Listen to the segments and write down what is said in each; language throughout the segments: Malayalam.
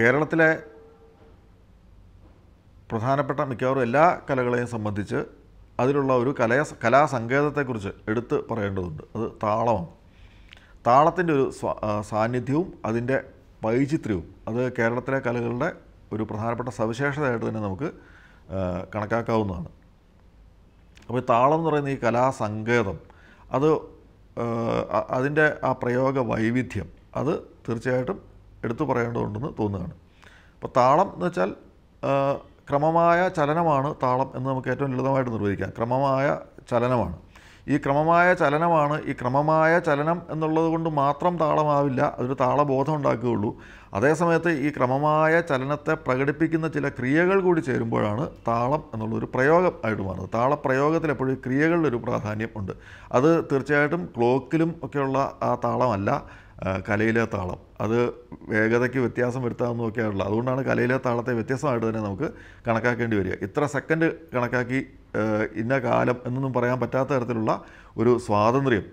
കേരളത്തിലെ പ്രധാനപ്പെട്ട മിക്കവാറും എല്ലാ കലകളെയും സംബന്ധിച്ച് അതിലുള്ള ഒരു കലാ കലാസങ്കേതത്തെക്കുറിച്ച് എടുത്ത് പറയേണ്ടതുണ്ട് അത് താളമാണ് താളത്തിൻ്റെ ഒരു സാന്നിധ്യവും അതിൻ്റെ വൈചിത്ര്യവും അത് കേരളത്തിലെ കലകളുടെ ഒരു പ്രധാനപ്പെട്ട സവിശേഷതയായിട്ട് തന്നെ നമുക്ക് കണക്കാക്കാവുന്നതാണ് അപ്പോൾ താളം എന്ന് പറയുന്ന ഈ കലാസങ്കേതം അത് അതിൻ്റെ ആ പ്രയോഗ വൈവിധ്യം അത് തീർച്ചയായിട്ടും എടുത്തു പറയേണ്ടതുണ്ടെന്ന് തോന്നുകയാണ് അപ്പോൾ താളം എന്ന് വെച്ചാൽ ക്രമമായ ചലനമാണ് താളം എന്ന് നമുക്ക് ഏറ്റവും ലളിതമായിട്ട് നിർവഹിക്കാം ക്രമമായ ചലനമാണ് ഈ ക്രമമായ ചലനമാണ് ഈ ക്രമമായ ചലനം എന്നുള്ളത് കൊണ്ട് മാത്രം താളമാവില്ല അതൊരു താളബോധം ഉണ്ടാക്കുകയുള്ളൂ അതേസമയത്ത് ഈ ക്രമമായ ചലനത്തെ പ്രകടിപ്പിക്കുന്ന ചില ക്രിയകൾ കൂടി ചേരുമ്പോഴാണ് താളം എന്നുള്ളൊരു പ്രയോഗം ആയിട്ട് മാറുന്നത് താളപ്രയോഗത്തിൽ എപ്പോഴും ക്രിയകളുടെ ഒരു പ്രാധാന്യം ഉണ്ട് അത് തീർച്ചയായിട്ടും ക്ലോക്കിലും ഒക്കെയുള്ള ആ താളമല്ല കലയിലെ താളം അത് വേഗതയ്ക്ക് വ്യത്യാസം വരുത്താമെന്ന് നോക്കിയാണുള്ളത് അതുകൊണ്ടാണ് കലയിലെ താളത്തെ വ്യത്യസ്തമായിട്ട് തന്നെ നമുക്ക് കണക്കാക്കേണ്ടി വരിക ഇത്ര സെക്കൻഡ് കണക്കാക്കി ഇന്ന കാലം എന്നൊന്നും പറയാൻ പറ്റാത്ത തരത്തിലുള്ള ഒരു സ്വാതന്ത്ര്യം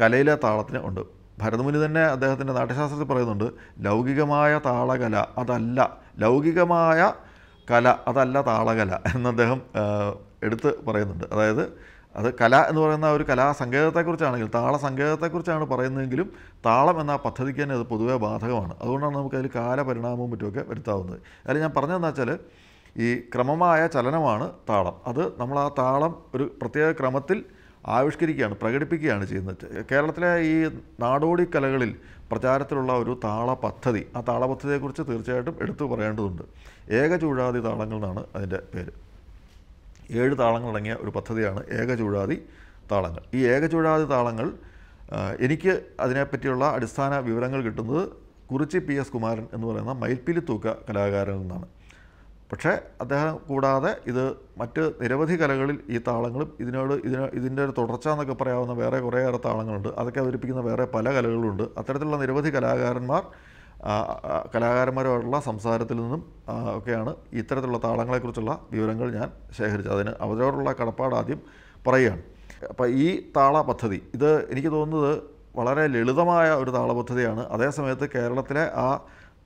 കലയിലെ താളത്തിന് ഉണ്ട് ഭരതമുനി തന്നെ അദ്ദേഹത്തിൻ്റെ നാട്യശാസ്ത്രത്തിൽ പറയുന്നുണ്ട് ലൗകികമായ താളകല അതല്ല ലൗകികമായ കല അതല്ല താളകല എന്ന് അദ്ദേഹം എടുത്ത് പറയുന്നുണ്ട് അതായത് അത് കല എന്ന് പറയുന്ന ഒരു കലാസങ്കേതത്തെക്കുറിച്ചാണെങ്കിൽ താള സങ്കേതത്തെക്കുറിച്ചാണ് പറയുന്നതെങ്കിലും താളം എന്ന പദ്ധതിക്ക് തന്നെ അത് പൊതുവേ ബാധകമാണ് അതുകൊണ്ടാണ് കാല കാലപരിണാമവും മറ്റുമൊക്കെ വരുത്താവുന്നത് അതിൽ ഞാൻ പറഞ്ഞതെന്ന് വെച്ചാൽ ഈ ക്രമമായ ചലനമാണ് താളം അത് നമ്മൾ ആ താളം ഒരു പ്രത്യേക ക്രമത്തിൽ ആവിഷ്കരിക്കുകയാണ് പ്രകടിപ്പിക്കുകയാണ് ചെയ്യുന്നത് കേരളത്തിലെ ഈ നാടോടി കലകളിൽ പ്രചാരത്തിലുള്ള ഒരു താള പദ്ധതി ആ താള പദ്ധതിയെക്കുറിച്ച് തീർച്ചയായിട്ടും എടുത്തു പറയേണ്ടതുണ്ട് ഏകചൂഴാതി താളങ്ങൾ എന്നാണ് അതിൻ്റെ പേര് ഏഴ് താളങ്ങളടങ്ങിയ ഒരു പദ്ധതിയാണ് ഏകചൂഴാതി താളങ്ങൾ ഈ ഏകചൂഴാതി താളങ്ങൾ എനിക്ക് അതിനെപ്പറ്റിയുള്ള അടിസ്ഥാന വിവരങ്ങൾ കിട്ടുന്നത് കുറിച്ചി പി എസ് കുമാരൻ എന്ന് പറയുന്ന മയിൽപ്പീലി തൂക്ക കലാകാരനിൽ നിന്നാണ് പക്ഷേ അദ്ദേഹം കൂടാതെ ഇത് മറ്റ് നിരവധി കലകളിൽ ഈ താളങ്ങളും ഇതിനോട് ഇതിന് ഇതിൻ്റെ ഒരു തുടർച്ച എന്നൊക്കെ പറയാവുന്ന വേറെ കുറേയേറെ താളങ്ങളുണ്ട് അതൊക്കെ അവതരിപ്പിക്കുന്ന വേറെ പല കലകളുണ്ട് അത്തരത്തിലുള്ള നിരവധി കലാകാരന്മാർ കലാകാരന്മാരുമായിട്ടുള്ള സംസാരത്തിൽ നിന്നും ഒക്കെയാണ് ഇത്തരത്തിലുള്ള താളങ്ങളെക്കുറിച്ചുള്ള വിവരങ്ങൾ ഞാൻ ശേഖരിച്ചത് അതിന് അവരോടുള്ള കടപ്പാട് ആദ്യം പറയുകയാണ് അപ്പോൾ ഈ താള പദ്ധതി ഇത് എനിക്ക് തോന്നുന്നത് വളരെ ലളിതമായ ഒരു താള പദ്ധതിയാണ് അതേസമയത്ത് കേരളത്തിലെ ആ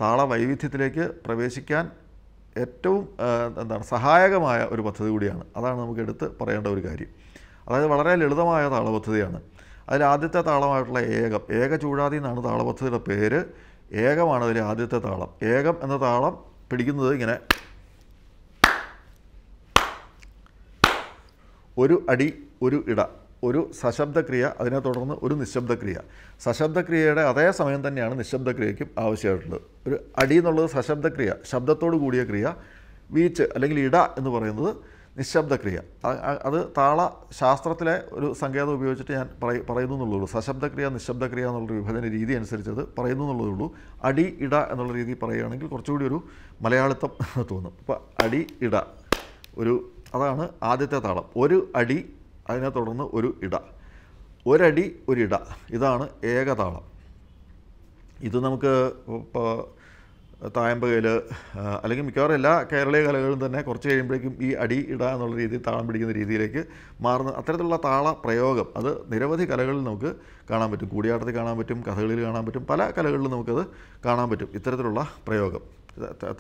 താള വൈവിധ്യത്തിലേക്ക് പ്രവേശിക്കാൻ ഏറ്റവും എന്താണ് സഹായകമായ ഒരു പദ്ധതി കൂടിയാണ് അതാണ് നമുക്ക് എടുത്ത് പറയേണ്ട ഒരു കാര്യം അതായത് വളരെ ലളിതമായ താള പദ്ധതിയാണ് അതിൽ ആദ്യത്തെ താളമായിട്ടുള്ള ഏകം ഏക ചൂടാതി എന്നാണ് താളപദ്ധതിയുടെ പേര് ഏകമാണ് അതിലെ ആദ്യത്തെ താളം ഏകം എന്ന താളം പിടിക്കുന്നത് ഇങ്ങനെ ഒരു അടി ഒരു ഇട ഒരു സശബ്ദക്രിയ അതിനെ തുടർന്ന് ഒരു നിശബ്ദക്രിയ സശബ്ദക്രിയയുടെ അതേ സമയം തന്നെയാണ് നിശബ്ദക്രിയയ്ക്കും ആവശ്യമായിട്ടുള്ളത് ഒരു അടി എന്നുള്ളത് സശബ്ദക്രിയ ശബ്ദത്തോട് കൂടിയ ക്രിയ വീച്ച് അല്ലെങ്കിൽ ഇട എന്ന് പറയുന്നത് നിശബ്ദക്രിയ അത് താള ശാസ്ത്രത്തിലെ ഒരു സങ്കേതം ഉപയോഗിച്ചിട്ട് ഞാൻ പറയ പറയുന്നു എന്നുള്ളൂ സശബ്ദക്രിയ നിശബ്ദക്രിയ എന്നുള്ളൊരു വിഭജന രീതി അത് പറയുന്നു എന്നുള്ളതേ ഉള്ളൂ അടി ഇട എന്നുള്ള രീതി പറയുകയാണെങ്കിൽ കുറച്ചുകൂടി ഒരു മലയാളിത്വം തോന്നും അപ്പോൾ അടി ഇട ഒരു അതാണ് ആദ്യത്തെ താളം ഒരു അടി അതിനെ തുടർന്ന് ഒരു ഇട ഒരടി ഒരിട ഇതാണ് ഏകതാളം ഇത് നമുക്ക് ഇപ്പോൾ കയ്യിൽ അല്ലെങ്കിൽ മിക്കവാറും എല്ലാ കേരളീയ കലകളും തന്നെ കുറച്ച് കഴിയുമ്പോഴേക്കും ഈ അടി ഇടുക എന്നുള്ള രീതിയിൽ താളം പിടിക്കുന്ന രീതിയിലേക്ക് മാറുന്ന അത്തരത്തിലുള്ള താള പ്രയോഗം അത് നിരവധി കലകളിൽ നമുക്ക് കാണാൻ പറ്റും കൂടിയാട്ടത്തിൽ കാണാൻ പറ്റും കഥകളിയിൽ കാണാൻ പറ്റും പല കലകളിലും നമുക്കത് കാണാൻ പറ്റും ഇത്തരത്തിലുള്ള പ്രയോഗം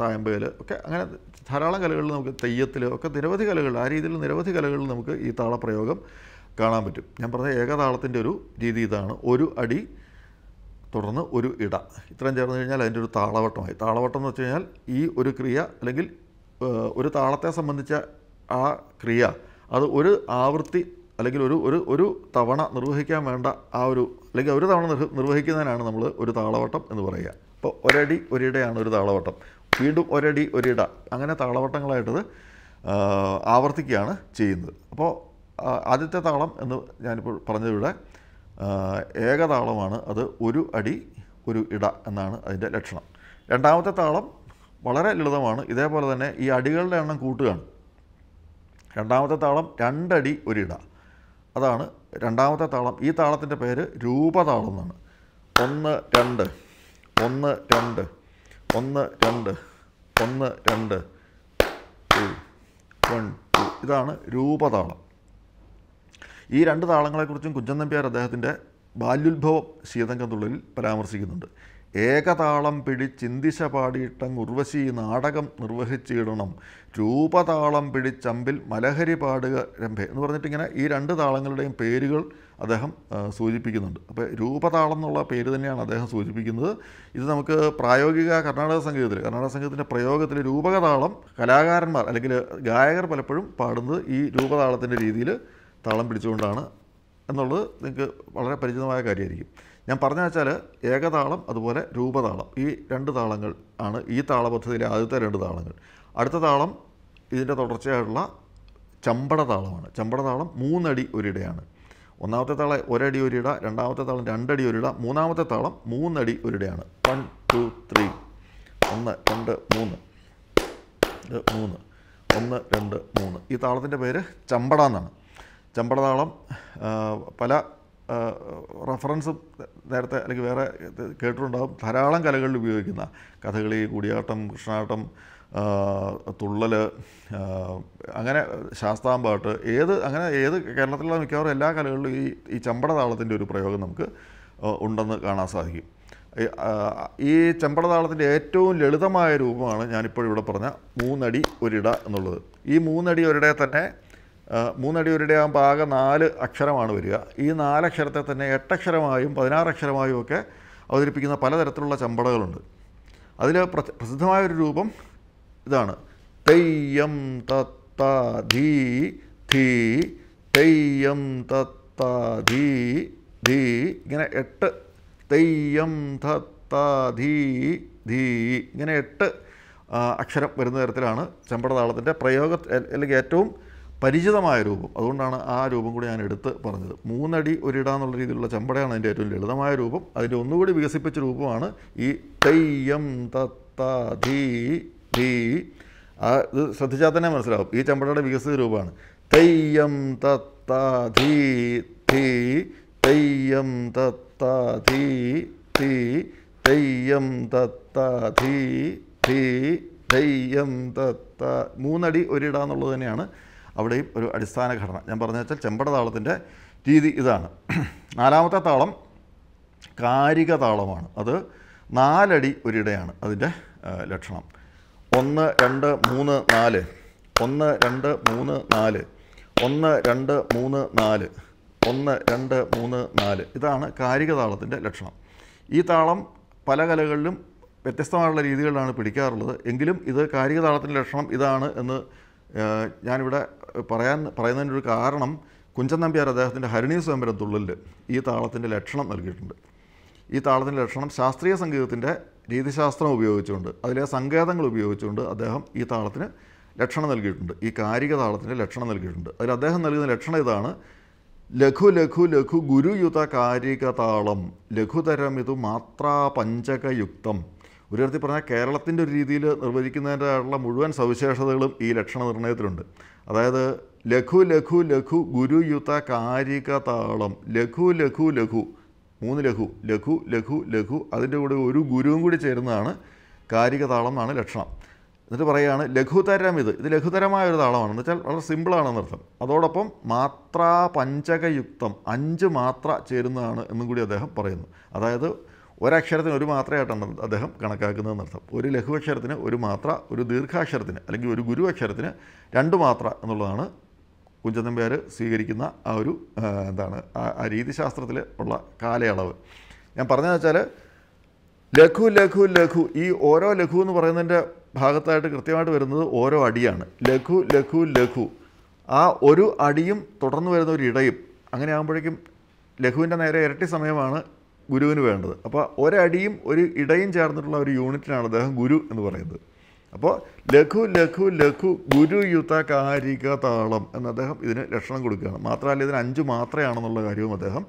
തായമ്പയിൽ ഒക്കെ അങ്ങനെ ധാരാളം കലകളിൽ നമുക്ക് തെയ്യത്തിൽ ഒക്കെ നിരവധി കലകൾ ആ രീതിയിൽ നിരവധി കലകളിൽ നമുക്ക് ഈ താളപ്രയോഗം കാണാൻ പറ്റും ഞാൻ പറഞ്ഞ ഏകതാളത്തിൻ്റെ ഒരു രീതി ഇതാണ് ഒരു അടി തുടർന്ന് ഒരു ഇട ഇത്രയും ചേർന്ന് കഴിഞ്ഞാൽ അതിൻ്റെ ഒരു താളവട്ടമായി താളവട്ടം എന്ന് വെച്ച് കഴിഞ്ഞാൽ ഈ ഒരു ക്രിയ അല്ലെങ്കിൽ ഒരു താളത്തെ സംബന്ധിച്ച ആ ക്രിയ അത് ഒരു ആവൃത്തി അല്ലെങ്കിൽ ഒരു ഒരു ഒരു തവണ നിർവഹിക്കാൻ വേണ്ട ആ ഒരു അല്ലെങ്കിൽ ഒരു തവണ നിർവഹിക്കുന്നതിനാണ് നമ്മൾ ഒരു താളവട്ടം എന്ന് പറയുക അപ്പോൾ ഒരടി ഒരിടയാണ് ഒരു താളവട്ടം വീണ്ടും ഒരടി ഒരിട അങ്ങനെ താളവട്ടങ്ങളായിട്ടത് ആവർത്തിക്കുകയാണ് ചെയ്യുന്നത് അപ്പോൾ ആദ്യത്തെ താളം എന്ന് ഞാനിപ്പോൾ പറഞ്ഞതിവിടെ ഏകതാളമാണ് അത് ഒരു അടി ഒരു ഇട എന്നാണ് അതിൻ്റെ ലക്ഷണം രണ്ടാമത്തെ താളം വളരെ ലളിതമാണ് ഇതേപോലെ തന്നെ ഈ അടികളുടെ എണ്ണം കൂട്ടുകയാണ് രണ്ടാമത്തെ താളം രണ്ടടി ഒരിട അതാണ് രണ്ടാമത്തെ താളം ഈ താളത്തിൻ്റെ പേര് രൂപതാളം എന്നാണ് ഒന്ന് രണ്ട് ഒന്ന് രണ്ട് ഒന്ന് രണ്ട് ഒന്ന് രണ്ട് ടു വൺ ടു ഇതാണ് രൂപതാളം ഈ രണ്ട് താളങ്ങളെക്കുറിച്ചും കുഞ്ചൻ നമ്പ്യാർ അദ്ദേഹത്തിൻ്റെ ബാല്യുത്ഭവം ശീതങ്കന്തുള്ളിൽ പരാമർശിക്കുന്നുണ്ട് ഏകതാളം പിടിച്ചിന്തിശ പാടിയിട്ടം ഉർവശി നാടകം നിർവഹിച്ചിടണം രൂപതാളം പിടിച്ചമ്പിൽ മലഹരി പാടുക രംഭ എന്ന് പറഞ്ഞിട്ട് ഇങ്ങനെ ഈ രണ്ട് താളങ്ങളുടെയും പേരുകൾ അദ്ദേഹം സൂചിപ്പിക്കുന്നുണ്ട് അപ്പോൾ രൂപതാളം എന്നുള്ള പേര് തന്നെയാണ് അദ്ദേഹം സൂചിപ്പിക്കുന്നത് ഇത് നമുക്ക് പ്രായോഗിക കർണാടക സംഗീതത്തിൽ കർണാടക സംഗീതത്തിൻ്റെ പ്രയോഗത്തിൽ രൂപകതാളം കലാകാരന്മാർ അല്ലെങ്കിൽ ഗായകർ പലപ്പോഴും പാടുന്നത് ഈ രൂപതാളത്തിൻ്റെ രീതിയിൽ താളം പിടിച്ചുകൊണ്ടാണ് എന്നുള്ളത് നിങ്ങൾക്ക് വളരെ പരിചിതമായ കാര്യമായിരിക്കും ഞാൻ പറഞ്ഞു വെച്ചാൽ ഏകതാളം അതുപോലെ രൂപതാളം ഈ രണ്ട് താളങ്ങൾ ആണ് ഈ താളപദ്ധതിയിലെ ആദ്യത്തെ രണ്ട് താളങ്ങൾ അടുത്ത താളം ഇതിൻ്റെ തുടർച്ചയായിട്ടുള്ള ചമ്പട താളമാണ് ചമ്പട താളം മൂന്നടി ഒരിടയാണ് ഒന്നാമത്തെ താളം ഒരടി ഒരിട രണ്ടാമത്തെ താളം രണ്ടടി ഒരിട മൂന്നാമത്തെ താളം മൂന്നടി ഒരിടയാണ് വൺ ടു ത്രീ ഒന്ന് രണ്ട് മൂന്ന് മൂന്ന് ഒന്ന് രണ്ട് മൂന്ന് ഈ താളത്തിൻ്റെ പേര് ചമ്പട എന്നാണ് ചമ്പടനാളം പല റഫറൻസ് നേരത്തെ അല്ലെങ്കിൽ വേറെ കേട്ടിട്ടുണ്ടാകും ധാരാളം കലകളിൽ ഉപയോഗിക്കുന്ന കഥകളി കൂടിയാട്ടം കൃഷ്ണാട്ടം തുള്ളൽ അങ്ങനെ ശാസ്താമ്പാട്ട് ഏത് അങ്ങനെ ഏത് കേരളത്തിലുള്ള മിക്കവാറും എല്ലാ കലകളിലും ഈ ഈ ചമ്പടതാളത്തിൻ്റെ ഒരു പ്രയോഗം നമുക്ക് ഉണ്ടെന്ന് കാണാൻ സാധിക്കും ഈ ചെമ്പടതാളത്തിൻ്റെ ഏറ്റവും ലളിതമായ രൂപമാണ് ഞാനിപ്പോൾ ഇവിടെ പറഞ്ഞ മൂന്നടി ഒരിട എന്നുള്ളത് ഈ മൂന്നടി ഒരിടയെ തന്നെ മൂന്നടിയുരുടെ ആകുമ്പോൾ ആകെ നാല് അക്ഷരമാണ് വരിക ഈ നാലക്ഷരത്തെ തന്നെ എട്ടക്ഷരമായും പതിനാറക്ഷരമായും ഒക്കെ അവതരിപ്പിക്കുന്ന പലതരത്തിലുള്ള ചമ്പടകളുണ്ട് അതിൽ പ്രസിദ്ധമായൊരു രൂപം ഇതാണ് തെയ്യം തത്ത ധീ ധീ തെയ്യം തത്ത ധീ ധീ ഇങ്ങനെ എട്ട് തെയ്യം തത്ത ധീ ധീ ഇങ്ങനെ എട്ട് അക്ഷരം വരുന്ന തരത്തിലാണ് ചെമ്പടതാളത്തിൻ്റെ പ്രയോഗ അല്ലെങ്കിൽ ഏറ്റവും പരിചിതമായ രൂപം അതുകൊണ്ടാണ് ആ രൂപം കൂടി ഞാൻ എടുത്ത് പറഞ്ഞത് മൂന്നടി ഒരിട എന്നുള്ള രീതിയിലുള്ള ചമ്പടയാണ് അതിൻ്റെ ഏറ്റവും ലളിതമായ രൂപം അതിൻ്റെ ഒന്നുകൂടി വികസിപ്പിച്ച രൂപമാണ് ഈ തെയ്യം തത്ത ധീ ധീ ആ ഇത് ശ്രദ്ധിച്ചാൽ തന്നെ മനസ്സിലാവും ഈ ചമ്പടയുടെ വികസിത രൂപമാണ് തെയ്യം തത്ത ധീ ധീ തെയ്യം തത്ത ധീ ധീ തെയ്യം തത്ത ധീ ധീ തെയ്യം തത്ത മൂന്നടി ഒരിട എന്നുള്ളത് തന്നെയാണ് അവിടെയും ഒരു അടിസ്ഥാന ഘടന ഞാൻ പറഞ്ഞു വെച്ചാൽ ചെമ്പട താളത്തിൻ്റെ രീതി ഇതാണ് നാലാമത്തെ താളം കാരിക താളമാണ് അത് നാലടി ഒരിടയാണ് അതിൻ്റെ ലക്ഷണം ഒന്ന് രണ്ട് മൂന്ന് നാല് ഒന്ന് രണ്ട് മൂന്ന് നാല് ഒന്ന് രണ്ട് മൂന്ന് നാല് ഒന്ന് രണ്ട് മൂന്ന് നാല് ഇതാണ് കാരിക താളത്തിൻ്റെ ലക്ഷണം ഈ താളം പല കലകളിലും വ്യത്യസ്തമായുള്ള രീതികളിലാണ് പിടിക്കാറുള്ളത് എങ്കിലും ഇത് കാരിക താളത്തിൻ്റെ ലക്ഷണം ഇതാണ് എന്ന് ഞാനിവിടെ പറയാൻ പറയുന്നതിൻ്റെ ഒരു കാരണം കുഞ്ചൻ നമ്പ്യാർ അദ്ദേഹത്തിൻ്റെ ഹരിണീ സ്വയംവരം തുള്ളലിൽ ഈ താളത്തിൻ്റെ ലക്ഷണം നൽകിയിട്ടുണ്ട് ഈ താളത്തിൻ്റെ ലക്ഷണം ശാസ്ത്രീയ സംഗീതത്തിൻ്റെ രീതിശാസ്ത്രം ഉപയോഗിച്ചുകൊണ്ട് അതിലെ സങ്കേതങ്ങൾ ഉപയോഗിച്ചുകൊണ്ട് അദ്ദേഹം ഈ താളത്തിന് ലക്ഷണം നൽകിയിട്ടുണ്ട് ഈ കാരിക താളത്തിൻ്റെ ലക്ഷണം നൽകിയിട്ടുണ്ട് അതിൽ അദ്ദേഹം നൽകുന്ന ലക്ഷണം ഇതാണ് ലഘു ലഘു ലഘു ഗുരുയുത കാരിക താളം ലഘുതരം ഇതു മാത്രാ പഞ്ചകയുക്തം ഒരു തരത്തിൽ പറഞ്ഞാൽ കേരളത്തിൻ്റെ ഒരു രീതിയിൽ നിർവചിക്കുന്നതിനുള്ള മുഴുവൻ സവിശേഷതകളും ഈ ലക്ഷണ നിർണയത്തിലുണ്ട് അതായത് ലഘു ലഘു ലഘു ഗുരുയുത കാരിക താളം ലഘു ലഘു ലഘു മൂന്ന് ലഘു ലഘു ലഘു ലഘു അതിൻ്റെ കൂടെ ഒരു ഗുരുവും കൂടി ചേരുന്നതാണ് കാരിക താളം എന്നാണ് ലക്ഷണം എന്നിട്ട് പറയുകയാണ് ലഘുതരം ഇത് ഇത് ലഘുതരമായ ഒരു താളമാണ് എന്ന് വെച്ചാൽ വളരെ സിമ്പിളാണെന്നർത്ഥം അതോടൊപ്പം മാത്രാ പഞ്ചകയുക്തം അഞ്ച് മാത്ര ചേരുന്നതാണ് എന്നും കൂടി അദ്ദേഹം പറയുന്നു അതായത് ഒരക്ഷരത്തിന് ഒരു മാത്രയായിട്ടാണ് അദ്ദേഹം അർത്ഥം ഒരു ലഘുവക്ഷരത്തിന് ഒരു മാത്ര ഒരു ദീർഘാക്ഷരത്തിന് അല്ലെങ്കിൽ ഒരു ഗുരുവക്ഷരത്തിന് രണ്ട് മാത്ര എന്നുള്ളതാണ് കുഞ്ചന്തമ്പ്യാർ സ്വീകരിക്കുന്ന ആ ഒരു എന്താണ് ആ രീതിശാസ്ത്രത്തിൽ ഉള്ള കാലയളവ് ഞാൻ പറഞ്ഞതെന്ന് വെച്ചാൽ ലഘു ലഘു ലഘു ഈ ഓരോ ലഘു എന്ന് പറയുന്നതിൻ്റെ ഭാഗത്തായിട്ട് കൃത്യമായിട്ട് വരുന്നത് ഓരോ അടിയാണ് ലഘു ലഘു ലഘു ആ ഒരു അടിയും തുടർന്ന് വരുന്ന ഒരു ഇടയും അങ്ങനെ ആകുമ്പോഴേക്കും ലഘുവിൻ്റെ നേരെ ഇരട്ടി സമയമാണ് ഗുരുവിന് വേണ്ടത് അപ്പോൾ ഒരടിയും ഒരു ഇടയും ചേർന്നിട്ടുള്ള ഒരു യൂണിറ്റിനാണ് അദ്ദേഹം ഗുരു എന്ന് പറയുന്നത് അപ്പോൾ ലഘു ലഘു ലഘു ഗുരുയുത കാരിക താളം എന്ന് അദ്ദേഹം ഇതിന് ലക്ഷണം കൊടുക്കുകയാണ് മാത്രമല്ല ഇതിന് അഞ്ച് മാത്രയാണെന്നുള്ള കാര്യവും അദ്ദേഹം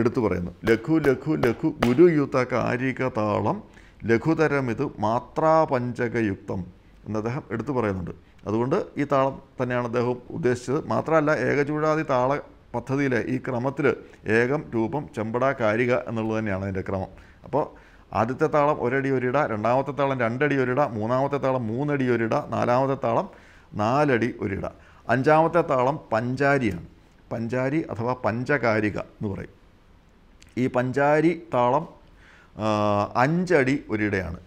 എടുത്തു പറയുന്നു ലഘു ലഘു ലഘു ഗുരുയുത കാരിക താളം ലഘുതരം ഇത് മാത്രാപഞ്ചകയുക്തം എന്ന് അദ്ദേഹം എടുത്തു പറയുന്നുണ്ട് അതുകൊണ്ട് ഈ താളം തന്നെയാണ് അദ്ദേഹം ഉദ്ദേശിച്ചത് മാത്രമല്ല ഏകചൂടാതി താള പദ്ധതിയിലെ ഈ ക്രമത്തിൽ ഏകം രൂപം ചെമ്പട കാരിക എന്നുള്ളത് തന്നെയാണ് അതിൻ്റെ ക്രമം അപ്പോൾ ആദ്യത്തെ താളം ഒരടി ഒരിട രണ്ടാമത്തെ താളം രണ്ടടി ഒരിട മൂന്നാമത്തെ താളം മൂന്നടി ഒരിട നാലാമത്തെ താളം നാലടി ഒരിട അഞ്ചാമത്തെ താളം പഞ്ചാരിയാണ് പഞ്ചാരി അഥവാ പഞ്ചകാരിക എന്ന് പറയും ഈ പഞ്ചാരി താളം അഞ്ചടി ഒരിടയാണ്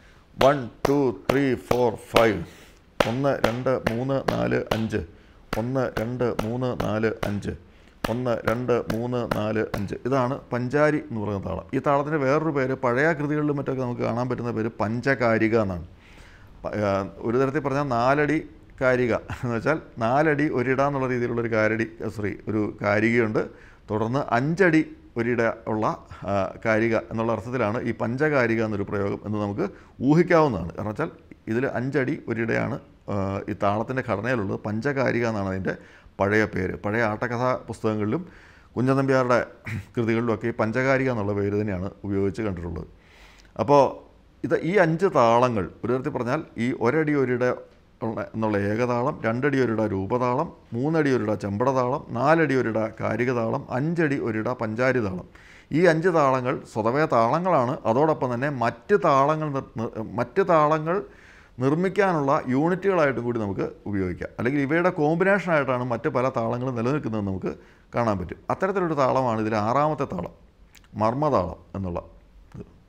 one two three four five ഒന്ന് രണ്ട് മൂന്ന് നാല് അഞ്ച് ഒന്ന് രണ്ട് മൂന്ന് നാല് അഞ്ച് ഒന്ന് രണ്ട് മൂന്ന് നാല് അഞ്ച് ഇതാണ് പഞ്ചാരി എന്ന് പറയുന്ന താളം ഈ താളത്തിൻ്റെ വേറൊരു പേര് പഴയ കൃതികളിലും മറ്റൊക്കെ നമുക്ക് കാണാൻ പറ്റുന്ന പേര് പഞ്ചകാരിക എന്നാണ് ഒരു തരത്തിൽ പറഞ്ഞാൽ നാലടി കാരിക എന്ന് വെച്ചാൽ നാലടി ഒരിട എന്നുള്ള രീതിയിലുള്ളൊരു കാരടി സോറി ഒരു കാരികയുണ്ട് തുടർന്ന് അഞ്ചടി ഒരിട ഉള്ള കാരിക എന്നുള്ള അർത്ഥത്തിലാണ് ഈ പഞ്ചകാരിക എന്നൊരു പ്രയോഗം എന്ന് നമുക്ക് ഊഹിക്കാവുന്നതാണ് കാരണം വെച്ചാൽ ഇതിൽ അഞ്ചടി ഒരിടയാണ് ഈ താളത്തിൻ്റെ ഘടനയിലുള്ളത് പഞ്ചകാരിക എന്നാണ് അതിൻ്റെ പഴയ പേര് പഴയ ആട്ടക്കഥ പുസ്തകങ്ങളിലും കുഞ്ചൻ കൃതികളിലുമൊക്കെ ഈ പഞ്ചകാരിക എന്നുള്ള പേര് തന്നെയാണ് ഉപയോഗിച്ച് കണ്ടിട്ടുള്ളത് അപ്പോൾ ഇത് ഈ അഞ്ച് താളങ്ങൾ ഒരു തരത്തിൽ പറഞ്ഞാൽ ഈ ഒരടി ഒരിട എന്നുള്ള ഏകതാളം രണ്ടടി ഒരിട രൂപതാളം മൂന്നടി ഒരിട ചെമ്പടതാളം നാലടി ഒരിട കാരികതാളം അഞ്ചടി ഒരിട പഞ്ചാരി താളം ഈ അഞ്ച് താളങ്ങൾ സ്വതവേ താളങ്ങളാണ് അതോടൊപ്പം തന്നെ മറ്റ് താളങ്ങൾ മറ്റ് താളങ്ങൾ നിർമ്മിക്കാനുള്ള യൂണിറ്റുകളായിട്ട് കൂടി നമുക്ക് ഉപയോഗിക്കാം അല്ലെങ്കിൽ ഇവയുടെ കോമ്പിനേഷനായിട്ടാണ് മറ്റ് പല താളങ്ങളും നിലനിൽക്കുന്നത് നമുക്ക് കാണാൻ പറ്റും അത്തരത്തിലൊരു താളമാണ് ഇതിലെ ആറാമത്തെ താളം മർമ്മതാളം എന്നുള്ള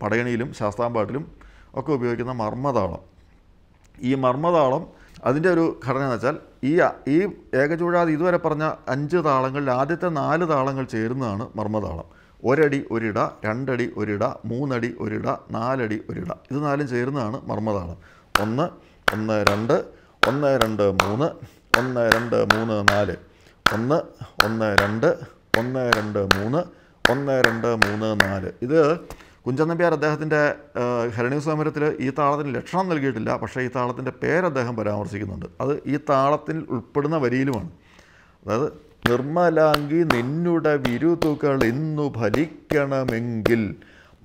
പടയണിയിലും ശാസ്താംപാട്ടിലും ഒക്കെ ഉപയോഗിക്കുന്ന മർമ്മതാളം ഈ മർമ്മതാളം അതിൻ്റെ ഒരു ഘടന എന്ന് വെച്ചാൽ ഈ ഈ ഏകചൂഴാതി ഇതുവരെ പറഞ്ഞ അഞ്ച് താളങ്ങളിൽ ആദ്യത്തെ നാല് താളങ്ങൾ ചേരുന്നതാണ് മർമ്മതാളം ഒരടി ഒരിട രണ്ടടി ഒരിട മൂന്നടി ഒരിട നാലടി ഒരിട ഇത് നാലും ചേരുന്നതാണ് മർമ്മതാളം ഒന്ന് ഒന്ന് രണ്ട് ഒന്ന് രണ്ട് മൂന്ന് ഒന്ന് രണ്ട് മൂന്ന് നാല് ഒന്ന് ഒന്ന് രണ്ട് ഒന്ന് രണ്ട് മൂന്ന് ഒന്ന് രണ്ട് മൂന്ന് നാല് ഇത് കുഞ്ചൻ നമ്പ്യാർ അദ്ദേഹത്തിൻ്റെ ഹരണി സമരത്തിൽ ഈ താളത്തിന് ലക്ഷണം നൽകിയിട്ടില്ല പക്ഷേ ഈ താളത്തിൻ്റെ പേര് അദ്ദേഹം പരാമർശിക്കുന്നുണ്ട് അത് ഈ താളത്തിൽ ഉൾപ്പെടുന്ന വരിയിലുമാണ് അതായത് നിർമ്മലാംഗി നിന്നുടെ വിരുതുകൾ ഇന്നു ഫലിക്കണമെങ്കിൽ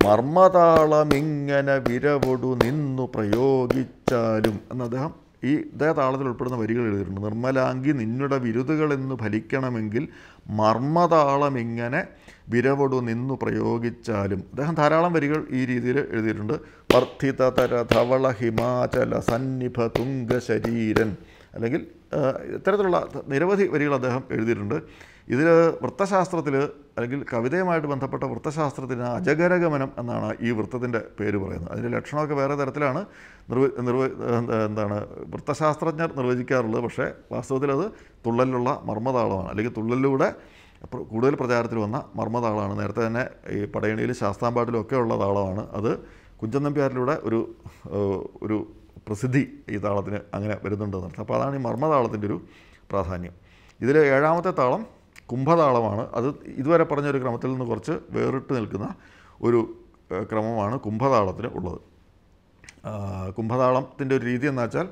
മർമ്മതാളമിങ്ങനെ വിരവൊടു നിന്നു പ്രയോഗിച്ചാലും എന്ന് അദ്ദേഹം ഈ ഇതേ താളത്തിൽ ഉൾപ്പെടുന്ന വരികൾ എഴുതിയിട്ടുണ്ട് നിർമ്മലാങ്കി നിന്നുടെ എന്ന് ഫലിക്കണമെങ്കിൽ മർമ്മതാളമിങ്ങനെ വിരവൊടു നിന്നു പ്രയോഗിച്ചാലും അദ്ദേഹം ധാരാളം വരികൾ ഈ രീതിയിൽ എഴുതിയിട്ടുണ്ട് വർദ്ധിതതര ധവള ഹിമാചല സന്നിഭ തുംഗശരീരൻ ശരീരൻ അല്ലെങ്കിൽ ഇത്തരത്തിലുള്ള നിരവധി വരികൾ അദ്ദേഹം എഴുതിയിട്ടുണ്ട് ഇതിൽ വൃത്തശാസ്ത്രത്തിൽ അല്ലെങ്കിൽ കവിതയുമായിട്ട് ബന്ധപ്പെട്ട വൃത്തശാസ്ത്രത്തിന് അജഗരഗമനം എന്നാണ് ഈ വൃത്തത്തിൻ്റെ പേര് പറയുന്നത് അതിൻ്റെ ലക്ഷണമൊക്കെ വേറെ തരത്തിലാണ് നിർവ നിർവ എന്താണ് വൃത്തശാസ്ത്രജ്ഞർ നിർവചിക്കാറുള്ളത് പക്ഷേ വാസ്തവത്തിൽ അത് തുള്ളലിലുള്ള മർമ്മതാളമാണ് അല്ലെങ്കിൽ തുള്ളലിലൂടെ കൂടുതൽ പ്രചാരത്തിൽ വന്ന മർമ്മതാളമാണ് നേരത്തെ തന്നെ ഈ പടയണിയിലും ശാസ്താമ്പാട്ടിലും ഒക്കെ ഉള്ള താളമാണ് അത് കുഞ്ചൻ നമ്പ്യാരിലൂടെ ഒരു ഒരു പ്രസിദ്ധി ഈ താളത്തിന് അങ്ങനെ വരുന്നുണ്ടെന്ന് അർത്ഥം അപ്പോൾ അതാണ് ഈ മർമ്മതാളത്തിൻ്റെ ഒരു പ്രാധാന്യം ഇതിൽ ഏഴാമത്തെ താളം കുംഭതാളമാണ് അത് ഇതുവരെ പറഞ്ഞൊരു ക്രമത്തിൽ നിന്ന് കുറച്ച് വേറിട്ട് നിൽക്കുന്ന ഒരു ക്രമമാണ് കുംഭതാളത്തിന് ഉള്ളത് കുംഭതാളത്തിൻ്റെ ഒരു രീതി എന്ന് വെച്ചാൽ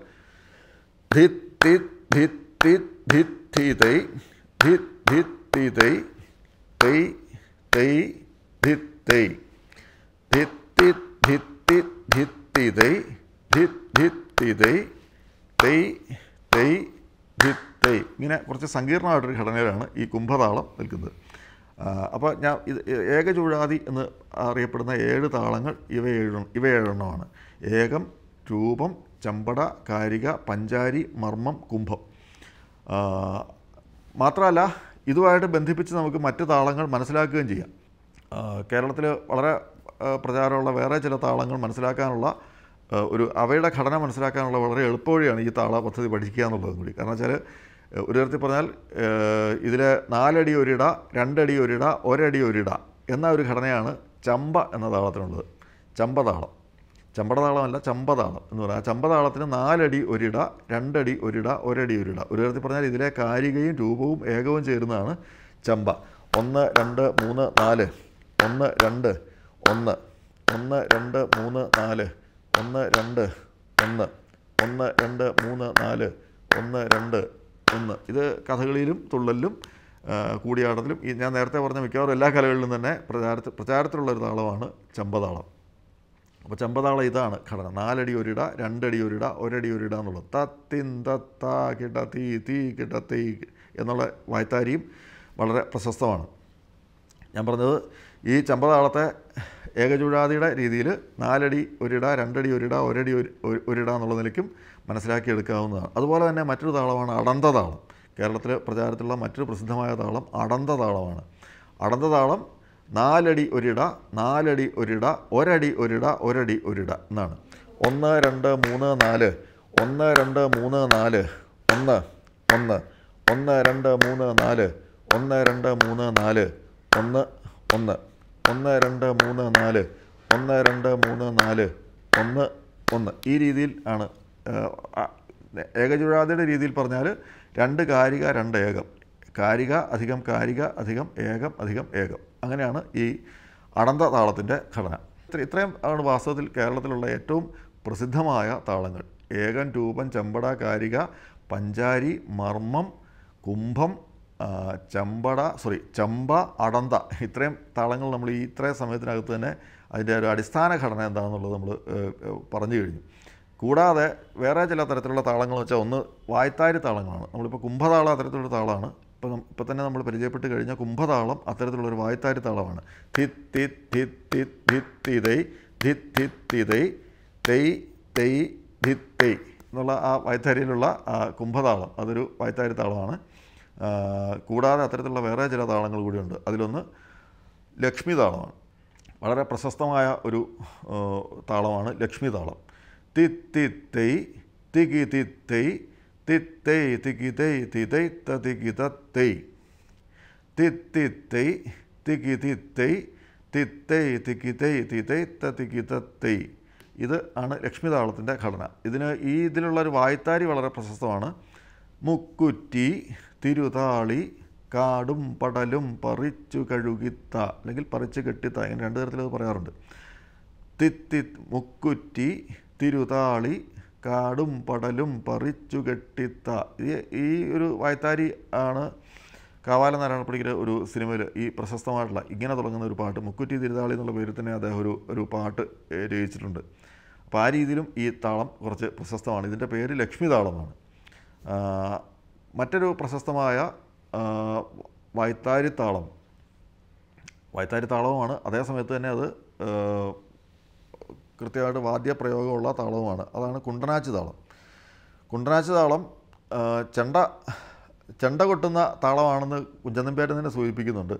ധിത് ധി തൈ തൈ തെയ് ധി ഇങ്ങനെ കുറച്ച് സങ്കീർണമായിട്ടൊരു ഘടനയിലാണ് ഈ കുംഭതാളം നിൽക്കുന്നത് അപ്പോൾ ഞാൻ ഇത് ഏകചൂഴാതി എന്ന് അറിയപ്പെടുന്ന ഏഴ് താളങ്ങൾ ഇവ ഏഴ് ഇവ ഏഴെണ്ണമാണ് ഏകം രൂപം ചമ്പട കാരിക പഞ്ചാരി മർമ്മം കുംഭം മാത്രമല്ല ഇതുമായിട്ട് ബന്ധിപ്പിച്ച് നമുക്ക് മറ്റ് താളങ്ങൾ മനസ്സിലാക്കുകയും ചെയ്യാം കേരളത്തിൽ വളരെ പ്രചാരമുള്ള വേറെ ചില താളങ്ങൾ മനസ്സിലാക്കാനുള്ള ഒരു അവയുടെ ഘടന മനസ്സിലാക്കാനുള്ള വളരെ എളുപ്പവഴിയാണ് ഈ താള പദ്ധതി പഠിക്കുക എന്നുള്ളതും കൂടി കാരണം വെച്ചാൽ ഒരു തരത്തിൽ പറഞ്ഞാൽ ഇതിൽ നാലടി ഒരിട രണ്ടടി ഒരിട ഒരടി ഒരിട എന്ന ഒരു ഘടനയാണ് ചമ്പ എന്ന താളത്തിനുള്ളത് ചമ്പതാളം ചമ്പടതാളമല്ല ചമ്പതാളം എന്ന് പറഞ്ഞാൽ ആ ചമ്പതാളത്തിന് നാലടി ഒരിട രണ്ടടി ഒരിട ഒരടി ഒരിട ഒരു തരത്തിൽ പറഞ്ഞാൽ ഇതിലെ കാരികയും രൂപവും ഏകവും ചേരുന്നതാണ് ചമ്പ ഒന്ന് രണ്ട് മൂന്ന് നാല് ഒന്ന് രണ്ട് ഒന്ന് ഒന്ന് രണ്ട് മൂന്ന് നാല് ഒന്ന് രണ്ട് ഒന്ന് ഒന്ന് രണ്ട് മൂന്ന് നാല് ഒന്ന് രണ്ട് ഒന്ന് ഇത് കഥകളിയിലും തുള്ളലിലും കൂടിയാട്ടത്തിലും ഈ ഞാൻ നേരത്തെ പറഞ്ഞ മിക്കവാറും എല്ലാ കലകളിലും തന്നെ പ്രചാരത്തിൽ ഒരു താളമാണ് ചമ്പതാളം അപ്പോൾ ചമ്പതാളം ഇതാണ് ഘടന നാലടി ഒരിട രണ്ടടി ഒരിട ഒരടി ഒരിട എന്നുള്ളത് തത്തിൻ തത്താ കിട തീ തീ കിട തീ എന്നുള്ള വായത്താരിയും വളരെ പ്രശസ്തമാണ് ഞാൻ പറഞ്ഞത് ഈ ചമ്പതാളത്തെ ഏകചൂഴാതിയുടെ രീതിയിൽ നാലടി ഒരിട രണ്ടടി ഒരിട ഒരടി ഒരു ഒരിട എന്നുള്ള നിലയ്ക്കും മനസ്സിലാക്കി എടുക്കാവുന്നതാണ് അതുപോലെ തന്നെ മറ്റൊരു താളമാണ് അടന്ത താളം കേരളത്തിലെ പ്രചാരത്തിലുള്ള മറ്റൊരു പ്രസിദ്ധമായ താളം അടന്ത താളമാണ് അടന്ത താളം നാലടി ഒരിട നാലടി ഒരിട ഒരടി ഒരിട ഒരടി ഒരിട എന്നാണ് ഒന്ന് രണ്ട് മൂന്ന് നാല് ഒന്ന് രണ്ട് മൂന്ന് നാല് ഒന്ന് ഒന്ന് ഒന്ന് രണ്ട് മൂന്ന് നാല് ഒന്ന് രണ്ട് മൂന്ന് നാല് ഒന്ന് ഒന്ന് ഒന്ന് രണ്ട് മൂന്ന് നാല് ഒന്ന് രണ്ട് മൂന്ന് നാല് ഒന്ന് ഒന്ന് ഈ രീതിയിൽ ആണ് ഏകജുഴാതിയുടെ രീതിയിൽ പറഞ്ഞാൽ രണ്ട് കാരിക രണ്ട് ഏകം കാരിക അധികം കാരിക അധികം ഏകം അധികം ഏകം അങ്ങനെയാണ് ഈ അടന്ത താളത്തിൻ്റെ ഘടന ഇത്രയും ആണ് വാസ്തവത്തിൽ കേരളത്തിലുള്ള ഏറ്റവും പ്രസിദ്ധമായ താളങ്ങൾ ഏകൻ രൂപം ചെമ്പട കാരിക പഞ്ചാരി മർമ്മം കുംഭം ചമ്പട സോറി ചമ്പ അടന്ത ഇത്രയും താളങ്ങൾ നമ്മൾ ഈ ഇത്രയും സമയത്തിനകത്ത് തന്നെ അതിൻ്റെ ഒരു അടിസ്ഥാന ഘടന എന്താണെന്നുള്ളത് നമ്മൾ പറഞ്ഞു കഴിഞ്ഞു കൂടാതെ വേറെ ചില തരത്തിലുള്ള താളങ്ങൾ വെച്ചാൽ ഒന്ന് വായ്ത്താരി താളങ്ങളാണ് നമ്മളിപ്പോൾ കുംഭതാളം അത്തരത്തിലുള്ള താളമാണ് ഇപ്പം ഇപ്പം തന്നെ നമ്മൾ പരിചയപ്പെട്ട് കഴിഞ്ഞാൽ കുംഭതാളം അത്തരത്തിലുള്ള ഒരു വായ്ത്താരി താളമാണ് ധിത് ധിത് എന്നുള്ള ആ വായ്ത്താരിയിലുള്ള കുംഭതാളം അതൊരു വായ്ത്താരി താളമാണ് കൂടാതെ അത്തരത്തിലുള്ള വേറെ ചില താളങ്ങൾ കൂടിയുണ്ട് അതിലൊന്ന് ലക്ഷ്മി താളമാണ് വളരെ പ്രശസ്തമായ ഒരു താളമാണ് ലക്ഷ്മി താളം തി തി തെയ് തികി തി തെയ് തി തെയ് തികി തെയ് തി തെയ് ത തികി ത തെയ് തി തി തെയ് തികി തി തെയ് തി തെയ് തികി തെയ് തി തെയ് ത തികി ത തെയ് ഇത് ആണ് ലക്ഷ്മി താളത്തിൻ്റെ ഘടന ഇതിന് ഈ ഇതിലുള്ള ഒരു വായ്ത്താരി വളരെ പ്രശസ്തമാണ് മുക്കുറ്റി തിരുതാളി കാടും പടലും പറിച്ചു കഴുകിത്ത അല്ലെങ്കിൽ പറിച്ചു കെട്ടിത്ത അങ്ങനെ രണ്ട് തരത്തിലത് പറയാറുണ്ട് തിത്തി മുക്കുറ്റി തിരുതാളി കാടും പടലും പറിച്ചു കെട്ടിത്ത ഈ ഒരു വായത്താരി ആണ് കാവാല നാരായണപ്പള്ളിയുടെ ഒരു സിനിമയിൽ ഈ പ്രശസ്തമായിട്ടുള്ള ഇങ്ങനെ തുടങ്ങുന്ന ഒരു പാട്ട് മുക്കുറ്റി തിരുതാളി എന്നുള്ള പേരിൽ തന്നെ അദ്ദേഹം ഒരു ഒരു പാട്ട് രചിച്ചിട്ടുണ്ട് അപ്പോൾ ആ രീതിയിലും ഈ താളം കുറച്ച് പ്രശസ്തമാണ് ഇതിൻ്റെ പേര് ലക്ഷ്മി താളമാണ് മറ്റൊരു പ്രശസ്തമായ വൈത്താരിത്താളം വൈത്താരിത്താളവുമാണ് അതേസമയത്ത് തന്നെ അത് കൃത്യമായിട്ട് വാദ്യപ്രയോഗമുള്ള താളവുമാണ് അതാണ് കുണ്ടനാച്ച് താളം കുണ്ടനാച്ച് താളം ചെണ്ട ചെണ്ട കൊട്ടുന്ന താളമാണെന്ന് കുഞ്ചന്തമ്പേരൻ തന്നെ സൂചിപ്പിക്കുന്നുണ്ട്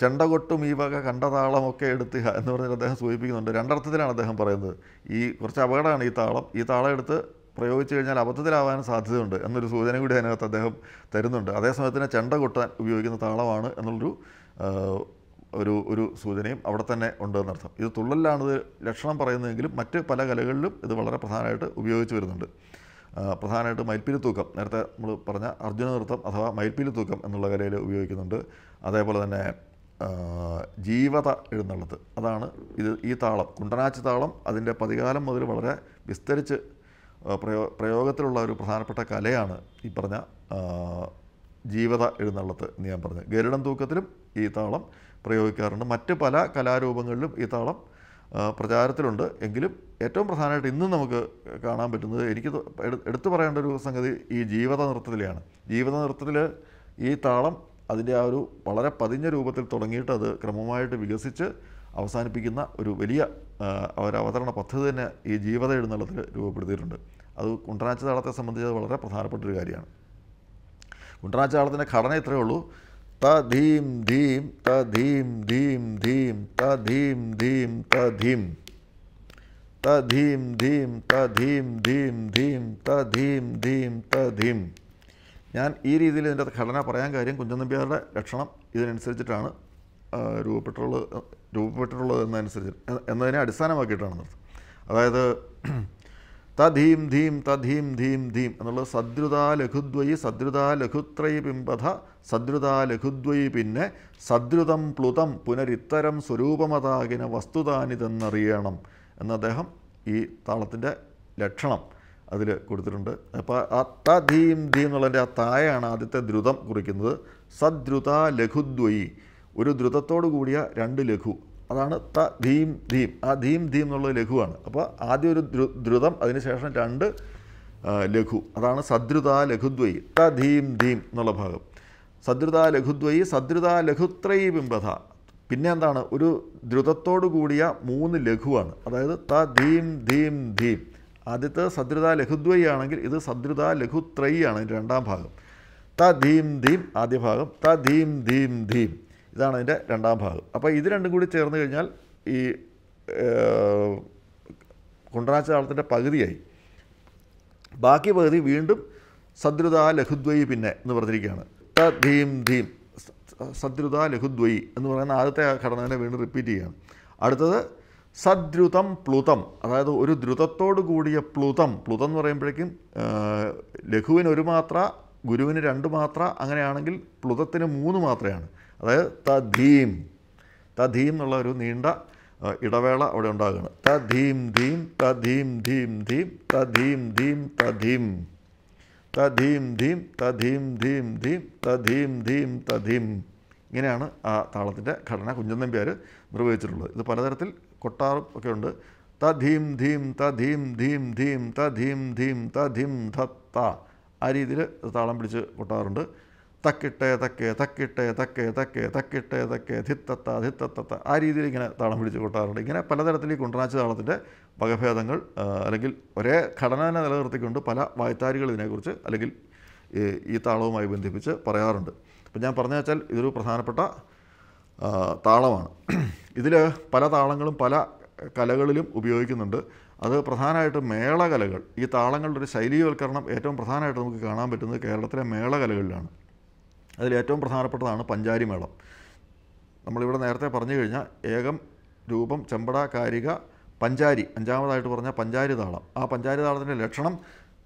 ചെണ്ട കൊട്ടും ഈ വക കണ്ട താളമൊക്കെ എടുത്ത് എന്ന് പറഞ്ഞിട്ട് അദ്ദേഹം സൂചിപ്പിക്കുന്നുണ്ട് രണ്ടർത്ഥത്തിലാണ് അദ്ദേഹം പറയുന്നത് ഈ കുറച്ച് അപകടമാണ് ഈ താളം ഈ താളം എടുത്ത് പ്രയോഗിച്ചു കഴിഞ്ഞാൽ അബദ്ധത്തിലാവാൻ സാധ്യതയുണ്ട് എന്നൊരു സൂചന കൂടി അതിനകത്ത് അദ്ദേഹം തരുന്നുണ്ട് അതേസമയത്ത് തന്നെ ചെണ്ട കൊട്ടാൻ ഉപയോഗിക്കുന്ന താളമാണ് എന്നുള്ളൊരു ഒരു ഒരു സൂചനയും അവിടെ തന്നെ ഉണ്ട് എന്നർത്ഥം ഇത് തുള്ളലിലാണിത് ലക്ഷണം പറയുന്നതെങ്കിലും മറ്റ് പല കലകളിലും ഇത് വളരെ പ്രധാനമായിട്ട് ഉപയോഗിച്ച് വരുന്നുണ്ട് പ്രധാനമായിട്ട് മയിൽപ്പീലി തൂക്കം നേരത്തെ നമ്മൾ പറഞ്ഞ അർജുന നൃത്തം അഥവാ മയിൽപ്പീലി തൂക്കം എന്നുള്ള കലയിൽ ഉപയോഗിക്കുന്നുണ്ട് അതേപോലെ തന്നെ ജീവത എഴുന്നള്ളത് അതാണ് ഇത് ഈ താളം കുണ്ടനാച്ച് താളം അതിൻ്റെ പതികാലം മുതൽ വളരെ വിസ്തരിച്ച് പ്രയോ പ്രയോഗത്തിലുള്ള ഒരു പ്രധാനപ്പെട്ട കലയാണ് ഈ പറഞ്ഞ ജീവത എഴുന്നള്ളത്ത് എന്ന് ഞാൻ പറഞ്ഞത് ഗരുഡൻ തൂക്കത്തിലും ഈ താളം പ്രയോഗിക്കാറുണ്ട് മറ്റ് പല കലാരൂപങ്ങളിലും ഈ താളം പ്രചാരത്തിലുണ്ട് എങ്കിലും ഏറ്റവും പ്രധാനമായിട്ട് ഇന്നും നമുക്ക് കാണാൻ പറ്റുന്നത് എനിക്ക് എടുത്തു പറയേണ്ട ഒരു സംഗതി ഈ ജീവിത നൃത്തത്തിലെയാണ് ജീവിത നൃത്തത്തിൽ ഈ താളം അതിൻ്റെ ആ ഒരു വളരെ പതിഞ്ഞ രൂപത്തിൽ തുടങ്ങിയിട്ട് അത് ക്രമമായിട്ട് വികസിച്ച് അവസാനിപ്പിക്കുന്ന ഒരു വലിയ അവരവതരണ പദ്ധതി തന്നെ ഈ ജീവത എഴുന്നള്ളത്തിൽ രൂപപ്പെടുത്തിയിട്ടുണ്ട് അത് കുണ്ടനാച്ച താളത്തെ സംബന്ധിച്ച് അത് വളരെ പ്രധാനപ്പെട്ട ഒരു കാര്യമാണ് കുണ്ടനാച്ച താളത്തിൻ്റെ ഘടന ഇത്രയേ ഉള്ളൂ ത ധീം ധീം ത ധീം ധീം ധീം ത ധീം ധീം ത ധീം ത ധീം ധീം ത ധീം ധീം ധീം ത ധീം ധീം ത ധീം ഞാൻ ഈ രീതിയിൽ ഇതിൻ്റെ ഘടന പറയാൻ കാര്യം കുഞ്ചൻ നമ്പ്യാരുടെ ലക്ഷണം ഇതിനനുസരിച്ചിട്ടാണ് രൂപപ്പെട്ടുള്ളത് രൂപപ്പെട്ടിട്ടുള്ളത് എന്നനുസരിച്ച് എന്നതിനെ അടിസ്ഥാനമാക്കിയിട്ടാണ് നൃത്തം അതായത് തധീം ധീം തധീം ധീം ധീം എന്നുള്ളത് സദ്രുതാ ലഘുദ്വയി സദ്രുതാ ലഘുത്രയി പിമ്പഥ സദ്രുതാ ലഘുദ്വയി പിന്നെ സദ്രുതം പ്ലുതം പുനരിത്തരം സ്വരൂപമതാകിന വസ്തുതാനിതെന്നറിയണം എന്ന അദ്ദേഹം ഈ താളത്തിൻ്റെ ലക്ഷണം അതിൽ കൊടുത്തിട്ടുണ്ട് അപ്പോൾ ആ തധീം ധീം എന്നുള്ളതിൻ്റെ ആ തായാണ് ആദ്യത്തെ ദ്രുതം കുറിക്കുന്നത് സദ്രുതാ ലഘുദ്വയി ഒരു ദ്രുതത്തോടു കൂടിയ രണ്ട് ലഘു അതാണ് ത ധീം ധീം ആ ധീം ധീം എന്നുള്ളത് ലഘുവാണ് അപ്പോൾ ആദ്യം ഒരു ദ്രുതം അതിനുശേഷം രണ്ട് ലഘു അതാണ് സദ്രുത ലഘുദ്വയി ത ധീം ധീം എന്നുള്ള ഭാഗം സദ്രുത ലഘുദ്വയി സദ്രുത ലഘുത്രൈ ബിംബത പിന്നെ എന്താണ് ഒരു ദ്രുതത്തോടു കൂടിയ മൂന്ന് ലഘുവാണ് അതായത് ത ധീം ധീം ധീം ആദ്യത്തെ സദ്രുത ലഘുദ്വയി ആണെങ്കിൽ ഇത് സദ്രുത ലഘുത്രയി ആണ് രണ്ടാം ഭാഗം ത ധീം ധീം ആദ്യ ഭാഗം ത ധീം ധീം ധീം ഇതാണ് അതിൻ്റെ രണ്ടാം ഭാഗം അപ്പോൾ ഇത് രണ്ടും കൂടി ചേർന്ന് കഴിഞ്ഞാൽ ഈ കുണ്ടനാച്ച താളത്തിൻ്റെ പകുതിയായി ബാക്കി പകുതി വീണ്ടും സദ്രുത ലഘുദ്വൈ പിന്നെ എന്ന് പറഞ്ഞിരിക്കുകയാണ് ത ധീം ധീം സദ്രുത ലഘുദ്വൈ എന്ന് പറയുന്ന ആദ്യത്തെ ഘടനനെ വീണ്ടും റിപ്പീറ്റ് ചെയ്യുകയാണ് അടുത്തത് സദ്രുതം പ്ലുതം അതായത് ഒരു ദ്രുതത്തോടു കൂടിയ പ്ലുതം പ്ലുതം എന്ന് പറയുമ്പോഴേക്കും ലഘുവിന് ഒരു മാത്ര ഗുരുവിന് രണ്ട് മാത്ര അങ്ങനെയാണെങ്കിൽ പ്ലുതത്തിന് മൂന്ന് മാത്രയാണ് അതായത് തധീം തധീം എന്നുള്ള ഒരു നീണ്ട ഇടവേള അവിടെ ഉണ്ടാകുന്നത് തധീം ധീം തധീം ധീം ധീം തധീം ധീം തധീം തധീം ധീം തധീം ധീം ധീം തധീം ധീം തധീം ഇങ്ങനെയാണ് ആ താളത്തിൻ്റെ ഘടന കുഞ്ചന്തമ്പ്യാർ നിർവഹിച്ചിട്ടുള്ളത് ഇത് പലതരത്തിൽ കൊട്ടാറും ഒക്കെ ഉണ്ട് തധീം ധീം തധീം ധീം ധീം തധീം ധീം തധീം ധത്ത ആ രീതിയിൽ താളം പിടിച്ച് കൊട്ടാറുണ്ട് തക്കിട്ട് തക്ക് തക്കിട്ട് തക്ക് തക്ക് തക്കിട്ട് തക്ക് ധിത്തത്ത ധിത്തത്ത ആ രീതിയിൽ ഇങ്ങനെ താളം പിടിച്ച് കൂട്ടാറുണ്ട് ഇങ്ങനെ പലതരത്തിൽ ഈ കുണ്ടനാച്ച് താളത്തിൻ്റെ വകഭേദങ്ങൾ അല്ലെങ്കിൽ ഒരേ ഘടന നിലനിർത്തിക്കൊണ്ട് പല വായത്താരികൾ ഇതിനെക്കുറിച്ച് അല്ലെങ്കിൽ ഈ താളവുമായി ബന്ധിപ്പിച്ച് പറയാറുണ്ട് അപ്പം ഞാൻ പറഞ്ഞു വെച്ചാൽ ഇതൊരു പ്രധാനപ്പെട്ട താളമാണ് ഇതിൽ പല താളങ്ങളും പല കലകളിലും ഉപയോഗിക്കുന്നുണ്ട് അത് പ്രധാനമായിട്ടും മേളകലകൾ ഈ താളങ്ങളുടെ ഒരു ശൈലീവൽക്കരണം ഏറ്റവും പ്രധാനമായിട്ട് നമുക്ക് കാണാൻ പറ്റുന്നത് കേരളത്തിലെ മേളകലകളിലാണ് അതിലേറ്റവും പ്രധാനപ്പെട്ടതാണ് പഞ്ചാരി മേളം നമ്മളിവിടെ നേരത്തെ പറഞ്ഞു കഴിഞ്ഞാൽ ഏകം രൂപം ചെമ്പട കാരിക പഞ്ചാരി അഞ്ചാമതായിട്ട് പറഞ്ഞ പഞ്ചാരി താളം ആ പഞ്ചാരി താളത്തിൻ്റെ ലക്ഷണം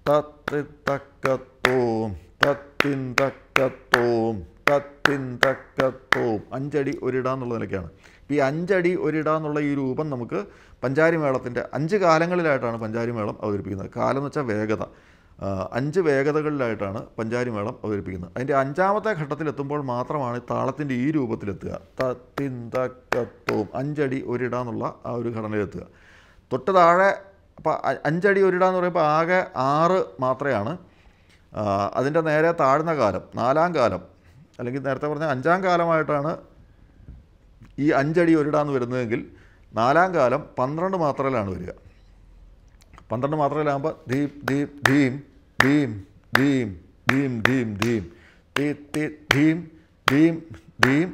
തത്തിന്തക്കത്തോം തത്തിന്തക്കത്തോം തത്തിന്തക്കത്തോം അഞ്ചടി ഒരിട എന്നുള്ള നിലയ്ക്കാണ് ഈ അഞ്ചടി ഒരിട എന്നുള്ള ഈ രൂപം നമുക്ക് പഞ്ചാരി മേളത്തിൻ്റെ അഞ്ച് കാലങ്ങളിലായിട്ടാണ് പഞ്ചാരി മേളം അവതരിപ്പിക്കുന്നത് കാലം എന്ന് വെച്ചാൽ വേഗത അഞ്ച് വേഗതകളിലായിട്ടാണ് പഞ്ചാരി മേളം അവതരിപ്പിക്കുന്നത് അതിൻ്റെ അഞ്ചാമത്തെ ഘട്ടത്തിലെത്തുമ്പോൾ മാത്രമാണ് താളത്തിൻ്റെ ഈ രൂപത്തിലെത്തുക ത തിൻ തക്കത്തോം അഞ്ചടി ഒരിടാന്നുള്ള ആ ഒരു ഘടനയിലെത്തുക തൊട്ട് താഴെ അപ്പോൾ അഞ്ചടി എന്ന് പറയുമ്പോൾ ആകെ ആറ് മാത്രമാണ് അതിൻ്റെ നേരെ താഴ്ന്ന കാലം നാലാം കാലം അല്ലെങ്കിൽ നേരത്തെ പറഞ്ഞ അഞ്ചാം കാലമായിട്ടാണ് ഈ അഞ്ചടി ഒരിടാന്ന് വരുന്നതെങ്കിൽ നാലാം കാലം പന്ത്രണ്ട് മാത്രയിലാണ് വരിക പന്ത്രണ്ട് മാത്രയിലാകുമ്പോൾ ധീപ് ധീപ് ധീം ധീം ധീം ധീം ധീം ധീം തി തി ധീം ധീം ധീം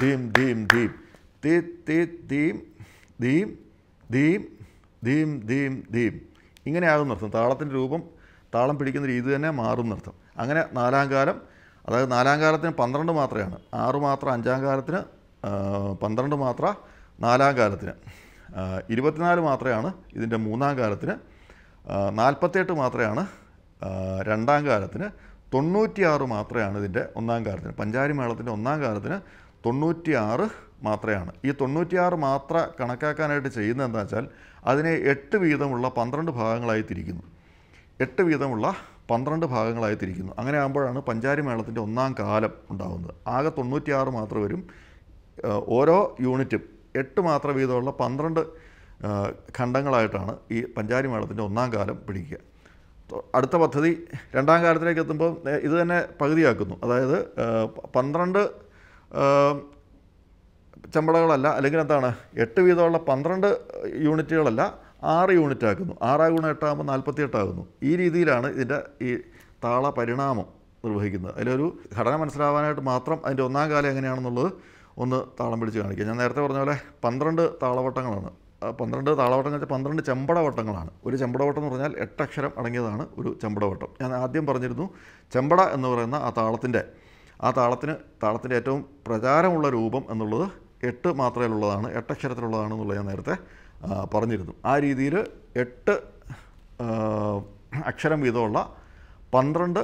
ധീം ധീം ധീം തി തി ധീം ധീം ധീം ധീം ധീം ധീം ഇങ്ങനെയാകും നൃത്തം താളത്തിൻ്റെ രൂപം താളം പിടിക്കുന്ന രീതി തന്നെ മാറും നൃത്തം അങ്ങനെ നാലാം കാലം അതായത് നാലാം കാലത്തിന് പന്ത്രണ്ട് മാത്രയാണ് ആറ് മാത്ര അഞ്ചാം കാലത്തിന് പന്ത്രണ്ട് മാത്ര നാലാം കാലത്തിന് ഇരുപത്തിനാല് മാത്രയാണ് ഇതിൻ്റെ മൂന്നാം കാലത്തിന് നാൽപ്പത്തെട്ട് മാത്രയാണ് രണ്ടാം കാലത്തിന് തൊണ്ണൂറ്റിയാറ് മാത്രമാണ് ഇതിൻ്റെ ഒന്നാം കാലത്തിന് പഞ്ചാരി മേളത്തിൻ്റെ ഒന്നാം കാലത്തിന് തൊണ്ണൂറ്റിയാറ് മാത്രയാണ് ഈ തൊണ്ണൂറ്റിയാറ് മാത്ര കണക്കാക്കാനായിട്ട് ചെയ്യുന്നത് എന്താ വെച്ചാൽ അതിനെ എട്ട് വീതമുള്ള പന്ത്രണ്ട് ഭാഗങ്ങളായി തിരിക്കുന്നു എട്ട് വീതമുള്ള പന്ത്രണ്ട് ഭാഗങ്ങളായി തിരിക്കുന്നു അങ്ങനെ ആകുമ്പോഴാണ് പഞ്ചാരി മേളത്തിൻ്റെ ഒന്നാം കാലം ഉണ്ടാകുന്നത് ആകെ തൊണ്ണൂറ്റിയാറ് മാത്രം വരും ഓരോ യൂണിറ്റും എട്ട് മാത്രം വീതമുള്ള പന്ത്രണ്ട് ഖണ്ഡങ്ങളായിട്ടാണ് ഈ പഞ്ചാരി മേളത്തിൻ്റെ ഒന്നാം കാലം പിടിക്കുക അടുത്ത പദ്ധതി രണ്ടാം കാലത്തിലേക്ക് എത്തുമ്പോൾ ഇത് തന്നെ പകുതിയാക്കുന്നു അതായത് പന്ത്രണ്ട് ചമ്പളകളല്ല അല്ലെങ്കിൽ എന്താണ് എട്ട് വീതമുള്ള പന്ത്രണ്ട് യൂണിറ്റുകളല്ല ആറ് യൂണിറ്റ് ആക്കുന്നു ആറ് ഗുണം എട്ടാകുമ്പോൾ നാൽപ്പത്തി എട്ടാകുന്നു ഈ രീതിയിലാണ് ഇതിൻ്റെ ഈ താള പരിണാമം നിർവഹിക്കുന്നത് അതിലൊരു ഘടന മനസ്സിലാവാനായിട്ട് മാത്രം അതിൻ്റെ ഒന്നാം കാലം എങ്ങനെയാണെന്നുള്ളത് ഒന്ന് താളം പിടിച്ച് കാണിക്കുക ഞാൻ നേരത്തെ പറഞ്ഞ പോലെ പന്ത്രണ്ട് താളവട്ടങ്ങളാണ് പന്ത്രണ്ട് താളവട്ടങ്ങൾ വെച്ചാൽ പന്ത്രണ്ട് ചെമ്പടവട്ടങ്ങളാണ് ഒരു ചെമ്പടവട്ടം എന്ന് പറഞ്ഞാൽ എട്ട് അക്ഷരം അടങ്ങിയതാണ് ഒരു ചെമ്പടവട്ടം ഞാൻ ആദ്യം പറഞ്ഞിരുന്നു ചെമ്പട എന്ന് പറയുന്ന ആ താളത്തിൻ്റെ ആ താളത്തിന് താളത്തിൻ്റെ ഏറ്റവും പ്രചാരമുള്ള രൂപം എന്നുള്ളത് എട്ട് മാത്രമേ ഉള്ളതാണ് അക്ഷരത്തിലുള്ളതാണ് എന്നുള്ളത് ഞാൻ നേരത്തെ പറഞ്ഞിരുന്നു ആ രീതിയിൽ എട്ട് അക്ഷരം വീതമുള്ള പന്ത്രണ്ട്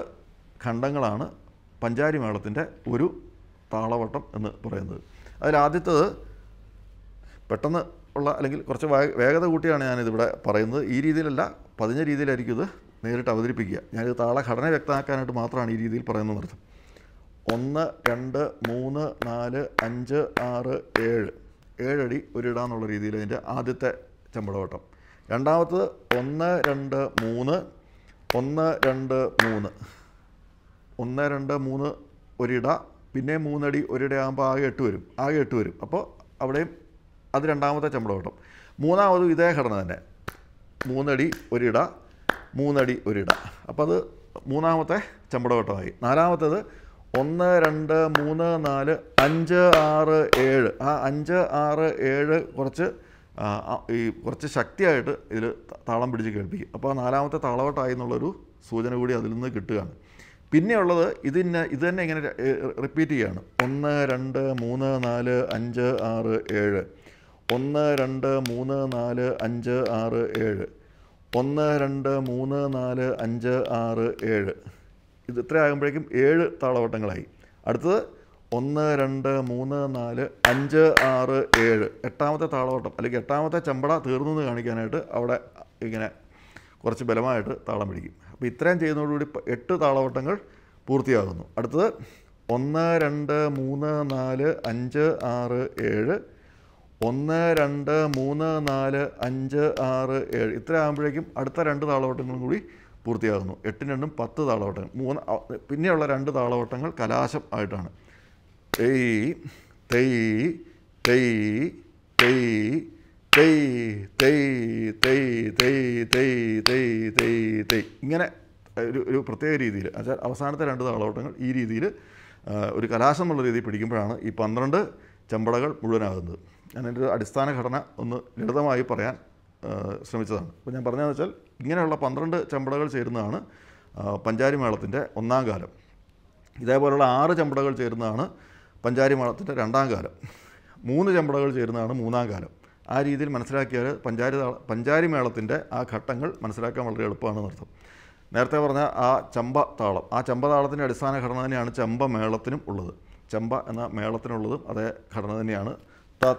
ഖണ്ഡങ്ങളാണ് പഞ്ചാരി മേളത്തിൻ്റെ ഒരു താളവട്ടം എന്ന് പറയുന്നത് അതിലാദ്യത്തത് പെട്ടെന്ന് ഉള്ള അല്ലെങ്കിൽ കുറച്ച് വേഗത കൂട്ടിയാണ് ഞാനിതിവിടെ പറയുന്നത് ഈ രീതിയിലല്ല പതിഞ്ഞ രീതിയിലായിരിക്കും ഇത് നേരിട്ട് അവതരിപ്പിക്കുക ഞാനിത് താളഘടന വ്യക്തമാക്കാനായിട്ട് മാത്രമാണ് ഈ രീതിയിൽ പറയുന്നതർത്ഥം ഒന്ന് രണ്ട് മൂന്ന് നാല് അഞ്ച് ആറ് ഏഴ് ഏഴടി ഒരിടാന്നുള്ള രീതിയിൽ അതിൻ്റെ ആദ്യത്തെ ചെമ്പടവട്ടം രണ്ടാമത്തത് ഒന്ന് രണ്ട് മൂന്ന് ഒന്ന് രണ്ട് മൂന്ന് ഒന്ന് രണ്ട് മൂന്ന് ഒരിട പിന്നെ മൂന്നടി ഒരിടയാകുമ്പോൾ ആകെ എട്ട് വരും ആകെ എട്ട് വരും അപ്പോൾ അവിടെയും അത് രണ്ടാമത്തെ കിട്ടും മൂന്നാമതും ഇതേ ഘടന തന്നെ മൂന്നടി ഒരിട മൂന്നടി ഒരിട അപ്പോൾ അത് മൂന്നാമത്തെ ചമ്പടവട്ടമായി നാലാമത്തേത് ഒന്ന് രണ്ട് മൂന്ന് നാല് അഞ്ച് ആറ് ഏഴ് ആ അഞ്ച് ആറ് ഏഴ് കുറച്ച് ഈ കുറച്ച് ശക്തിയായിട്ട് ഇതിൽ താളം പിടിച്ച് കേൾപ്പിക്കും അപ്പോൾ ആ നാലാമത്തെ താളവട്ടായി എന്നുള്ളൊരു സൂചന കൂടി അതിൽ നിന്ന് കിട്ടുകയാണ് പിന്നെയുള്ളത് ഇതിന് ഇത് തന്നെ ഇങ്ങനെ റിപ്പീറ്റ് ചെയ്യുകയാണ് ഒന്ന് രണ്ട് മൂന്ന് നാല് അഞ്ച് ആറ് ഏഴ് ഒന്ന് രണ്ട് മൂന്ന് നാല് അഞ്ച് ആറ് ഏഴ് ഒന്ന് രണ്ട് മൂന്ന് നാല് അഞ്ച് ആറ് ഏഴ് ഇത് ഇത്ര ആകുമ്പോഴേക്കും ഏഴ് താളവട്ടങ്ങളായി അടുത്തത് ഒന്ന് രണ്ട് മൂന്ന് നാല് അഞ്ച് ആറ് ഏഴ് എട്ടാമത്തെ താളവട്ടം അല്ലെങ്കിൽ എട്ടാമത്തെ ചമ്പട തീർന്നു എന്ന് കാണിക്കാനായിട്ട് അവിടെ ഇങ്ങനെ കുറച്ച് ബലമായിട്ട് താളം പിടിക്കും അപ്പോൾ ഇത്രയും ചെയ്യുന്നതോടുകൂടി എട്ട് താളവട്ടങ്ങൾ പൂർത്തിയാകുന്നു അടുത്തത് ഒന്ന് രണ്ട് മൂന്ന് നാല് അഞ്ച് ആറ് ഏഴ് ഒന്ന് രണ്ട് മൂന്ന് നാല് അഞ്ച് ആറ് ഏഴ് ഇത്ര ആകുമ്പോഴേക്കും അടുത്ത രണ്ട് താളവട്ടങ്ങളും കൂടി പൂർത്തിയാകുന്നു എട്ടും രണ്ടും പത്ത് താളവട്ടങ്ങൾ മൂന്ന് പിന്നെയുള്ള രണ്ട് താളവട്ടങ്ങൾ കലാശം ആയിട്ടാണ് തെയ് തെയ് തെയ് തെയ് തെയ് തെയ് തെയ് തെയ് തെയ് തെയ് തെയ് തെയ് ഇങ്ങനെ ഒരു ഒരു പ്രത്യേക രീതിയിൽ എന്നുവെച്ചാൽ അവസാനത്തെ രണ്ട് താളവട്ടങ്ങൾ ഈ രീതിയിൽ ഒരു കലാശം എന്നുള്ള രീതിയിൽ പിടിക്കുമ്പോഴാണ് ഈ പന്ത്രണ്ട് ചെമ്പടകൾ മുഴുവനാകുന്നത് ഞാൻ ഒരു അടിസ്ഥാന ഘടന ഒന്ന് ലളിതമായി പറയാൻ ശ്രമിച്ചതാണ് അപ്പോൾ ഞാൻ പറഞ്ഞതെന്ന് വെച്ചാൽ ഇങ്ങനെയുള്ള പന്ത്രണ്ട് ചെമ്പടകൾ ചേരുന്നതാണ് പഞ്ചാരി മേളത്തിൻ്റെ ഒന്നാം കാലം ഇതേപോലെയുള്ള ആറ് ചെമ്പടകൾ ചേരുന്നതാണ് പഞ്ചാരി മേളത്തിൻ്റെ രണ്ടാം കാലം മൂന്ന് ചെമ്പടകൾ ചേരുന്നതാണ് മൂന്നാം കാലം ആ രീതിയിൽ മനസ്സിലാക്കിയാൽ പഞ്ചാരി പഞ്ചാരി മേളത്തിൻ്റെ ആ ഘട്ടങ്ങൾ മനസ്സിലാക്കാൻ വളരെ എളുപ്പമാണെന്ന് അർത്ഥം നേരത്തെ പറഞ്ഞ ആ ചമ്പ താളം ആ ചമ്പ താളത്തിൻ്റെ അടിസ്ഥാന ഘടന തന്നെയാണ് ചമ്പ മേളത്തിനും ഉള്ളത് ചമ്പ എന്ന മേളത്തിനുള്ളതും അതേ ഘടന തന്നെയാണ് ത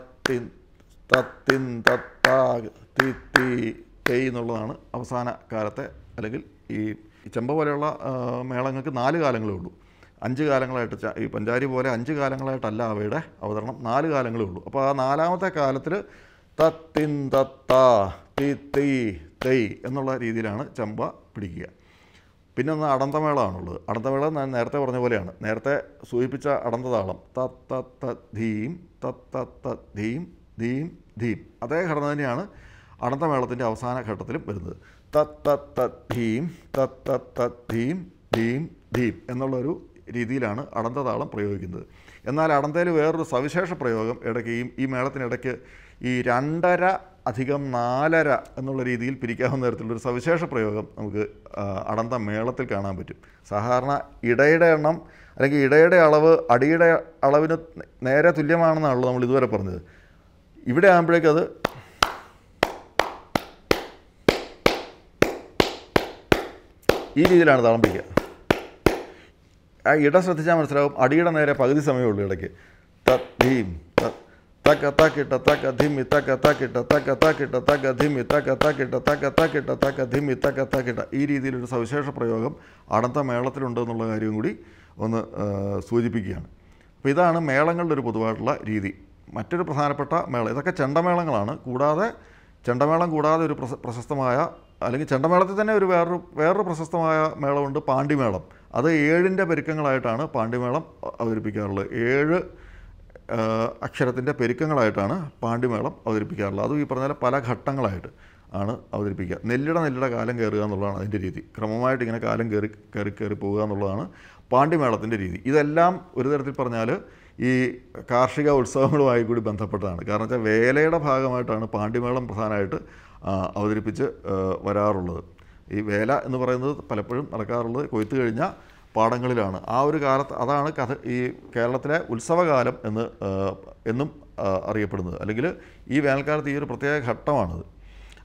തത്തിൻ തത്താ തി തി തേയ് എന്നുള്ളതാണ് അവസാന കാലത്തെ അല്ലെങ്കിൽ ഈ ചെമ്പ പോലെയുള്ള മേളങ്ങൾക്ക് നാല് കാലങ്ങളേ ഉള്ളൂ അഞ്ച് കാലങ്ങളായിട്ട് ഈ പഞ്ചാരി പോലെ അഞ്ച് കാലങ്ങളായിട്ടല്ല അവയുടെ അവതരണം നാല് കാലങ്ങളേ ഉള്ളൂ അപ്പോൾ ആ നാലാമത്തെ കാലത്തിൽ തത്തിൻ തത്താ തി തി തെയ് എന്നുള്ള രീതിയിലാണ് ചെമ്പ പിടിക്കുക പിന്നെ ഒന്ന് അടന്തമേളമാണുള്ളത് അടന്തമേള ഞാൻ നേരത്തെ പറഞ്ഞ പോലെയാണ് നേരത്തെ സൂചിപ്പിച്ച അടന്തതാളം ത ത ത ധീം ത ത ത ധീം ധീം ധീം അതേ ഘടന തന്നെയാണ് അടന്തമേളത്തിൻ്റെ അവസാന ഘട്ടത്തിലും വരുന്നത് ത ത ത ധീം ത ത ത ധീം ധീം ധീം എന്നുള്ളൊരു രീതിയിലാണ് അടന്തതാളം പ്രയോഗിക്കുന്നത് എന്നാൽ അടന്തയിൽ വേറൊരു സവിശേഷ പ്രയോഗം ഇടയ്ക്ക് ഈ ഈ മേളത്തിനിടയ്ക്ക് ഈ രണ്ടര അധികം നാലര എന്നുള്ള രീതിയിൽ പിരിക്കാവുന്ന തരത്തിലുള്ളൊരു സവിശേഷ പ്രയോഗം നമുക്ക് അടന്ത മേളത്തിൽ കാണാൻ പറ്റും സാധാരണ ഇടയുടെ എണ്ണം അല്ലെങ്കിൽ ഇടയുടെ അളവ് അടിയുടെ അളവിന് നേരെ തുല്യമാണെന്നാണല്ലോ നമ്മൾ ഇതുവരെ പറഞ്ഞത് ഇവിടെ ആകുമ്പോഴേക്കത് ഈ രീതിയിലാണ് താളം പിടിക്കുക ആ ഇട ശ്രദ്ധിച്ചാൽ മനസ്സിലാവും അടിയുടെ നേരെ പകുതി സമയമുള്ളൂ ഇടയ്ക്ക് തീം taka taka ta taka dhimi taka taka ta taka taka ta taka dhimi taka taka ta taka taka ta taka dhimi taka taka ta ഈ രീതിയിലൊരു സവിശേഷ പ്രയോഗം അടത്ത മേളത്തിലുണ്ട് എന്നുള്ള കാര്യം കൂടി ഒന്ന് സൂചിപ്പിക്കുകയാണ് അപ്പോൾ ഇതാണ് മേളങ്ങളുടെ ഒരു പൊതുവായിട്ടുള്ള രീതി മറ്റൊരു പ്രധാനപ്പെട്ട മേള ഇതൊക്കെ ചെണ്ടമേളങ്ങളാണ് കൂടാതെ ചെണ്ടമേളം കൂടാതെ ഒരു പ്രശസ്തമായ അല്ലെങ്കിൽ ചെണ്ടമേളത്തിൽ തന്നെ ഒരു വേറൊരു വേറൊരു പ്രശസ്തമായ മേളമുണ്ട് പാണ്ടിമേളം അത് ഏഴിൻ്റെ പെരുക്കങ്ങളായിട്ടാണ് പാണ്ടിമേളം അവതരിപ്പിക്കാറുള്ളത് ഏഴ് അക്ഷരത്തിൻ്റെ പെരുക്കങ്ങളായിട്ടാണ് പാണ്ഡ്യമേളം അവതരിപ്പിക്കാറുള്ളത് അതും ഈ പറഞ്ഞ പല ഘട്ടങ്ങളായിട്ട് ആണ് അവതരിപ്പിക്കുക നെല്ലിട നെല്ലിട കാലം കയറുക എന്നുള്ളതാണ് അതിൻ്റെ രീതി ക്രമമായിട്ട് ഇങ്ങനെ കാലം കയറി കയറി കയറി പോവുക എന്നുള്ളതാണ് പാണ്ഡ്യമേളത്തിൻ്റെ രീതി ഇതെല്ലാം ഒരു തരത്തിൽ പറഞ്ഞാൽ ഈ കാർഷിക ഉത്സവങ്ങളുമായി കൂടി ബന്ധപ്പെട്ടതാണ് കാരണം വെച്ചാൽ വേലയുടെ ഭാഗമായിട്ടാണ് പാണ്ഡ്യമേളം പ്രധാനമായിട്ട് അവതരിപ്പിച്ച് വരാറുള്ളത് ഈ വേല എന്ന് പറയുന്നത് പലപ്പോഴും നടക്കാറുള്ളത് കൊയ്ത്ത് കഴിഞ്ഞാൽ പാടങ്ങളിലാണ് ആ ഒരു കാലത്ത് അതാണ് കഥ ഈ കേരളത്തിലെ ഉത്സവകാലം എന്ന് എന്നും അറിയപ്പെടുന്നത് അല്ലെങ്കിൽ ഈ വേനൽക്കാലത്ത് ഈ ഒരു പ്രത്യേക ഘട്ടമാണത്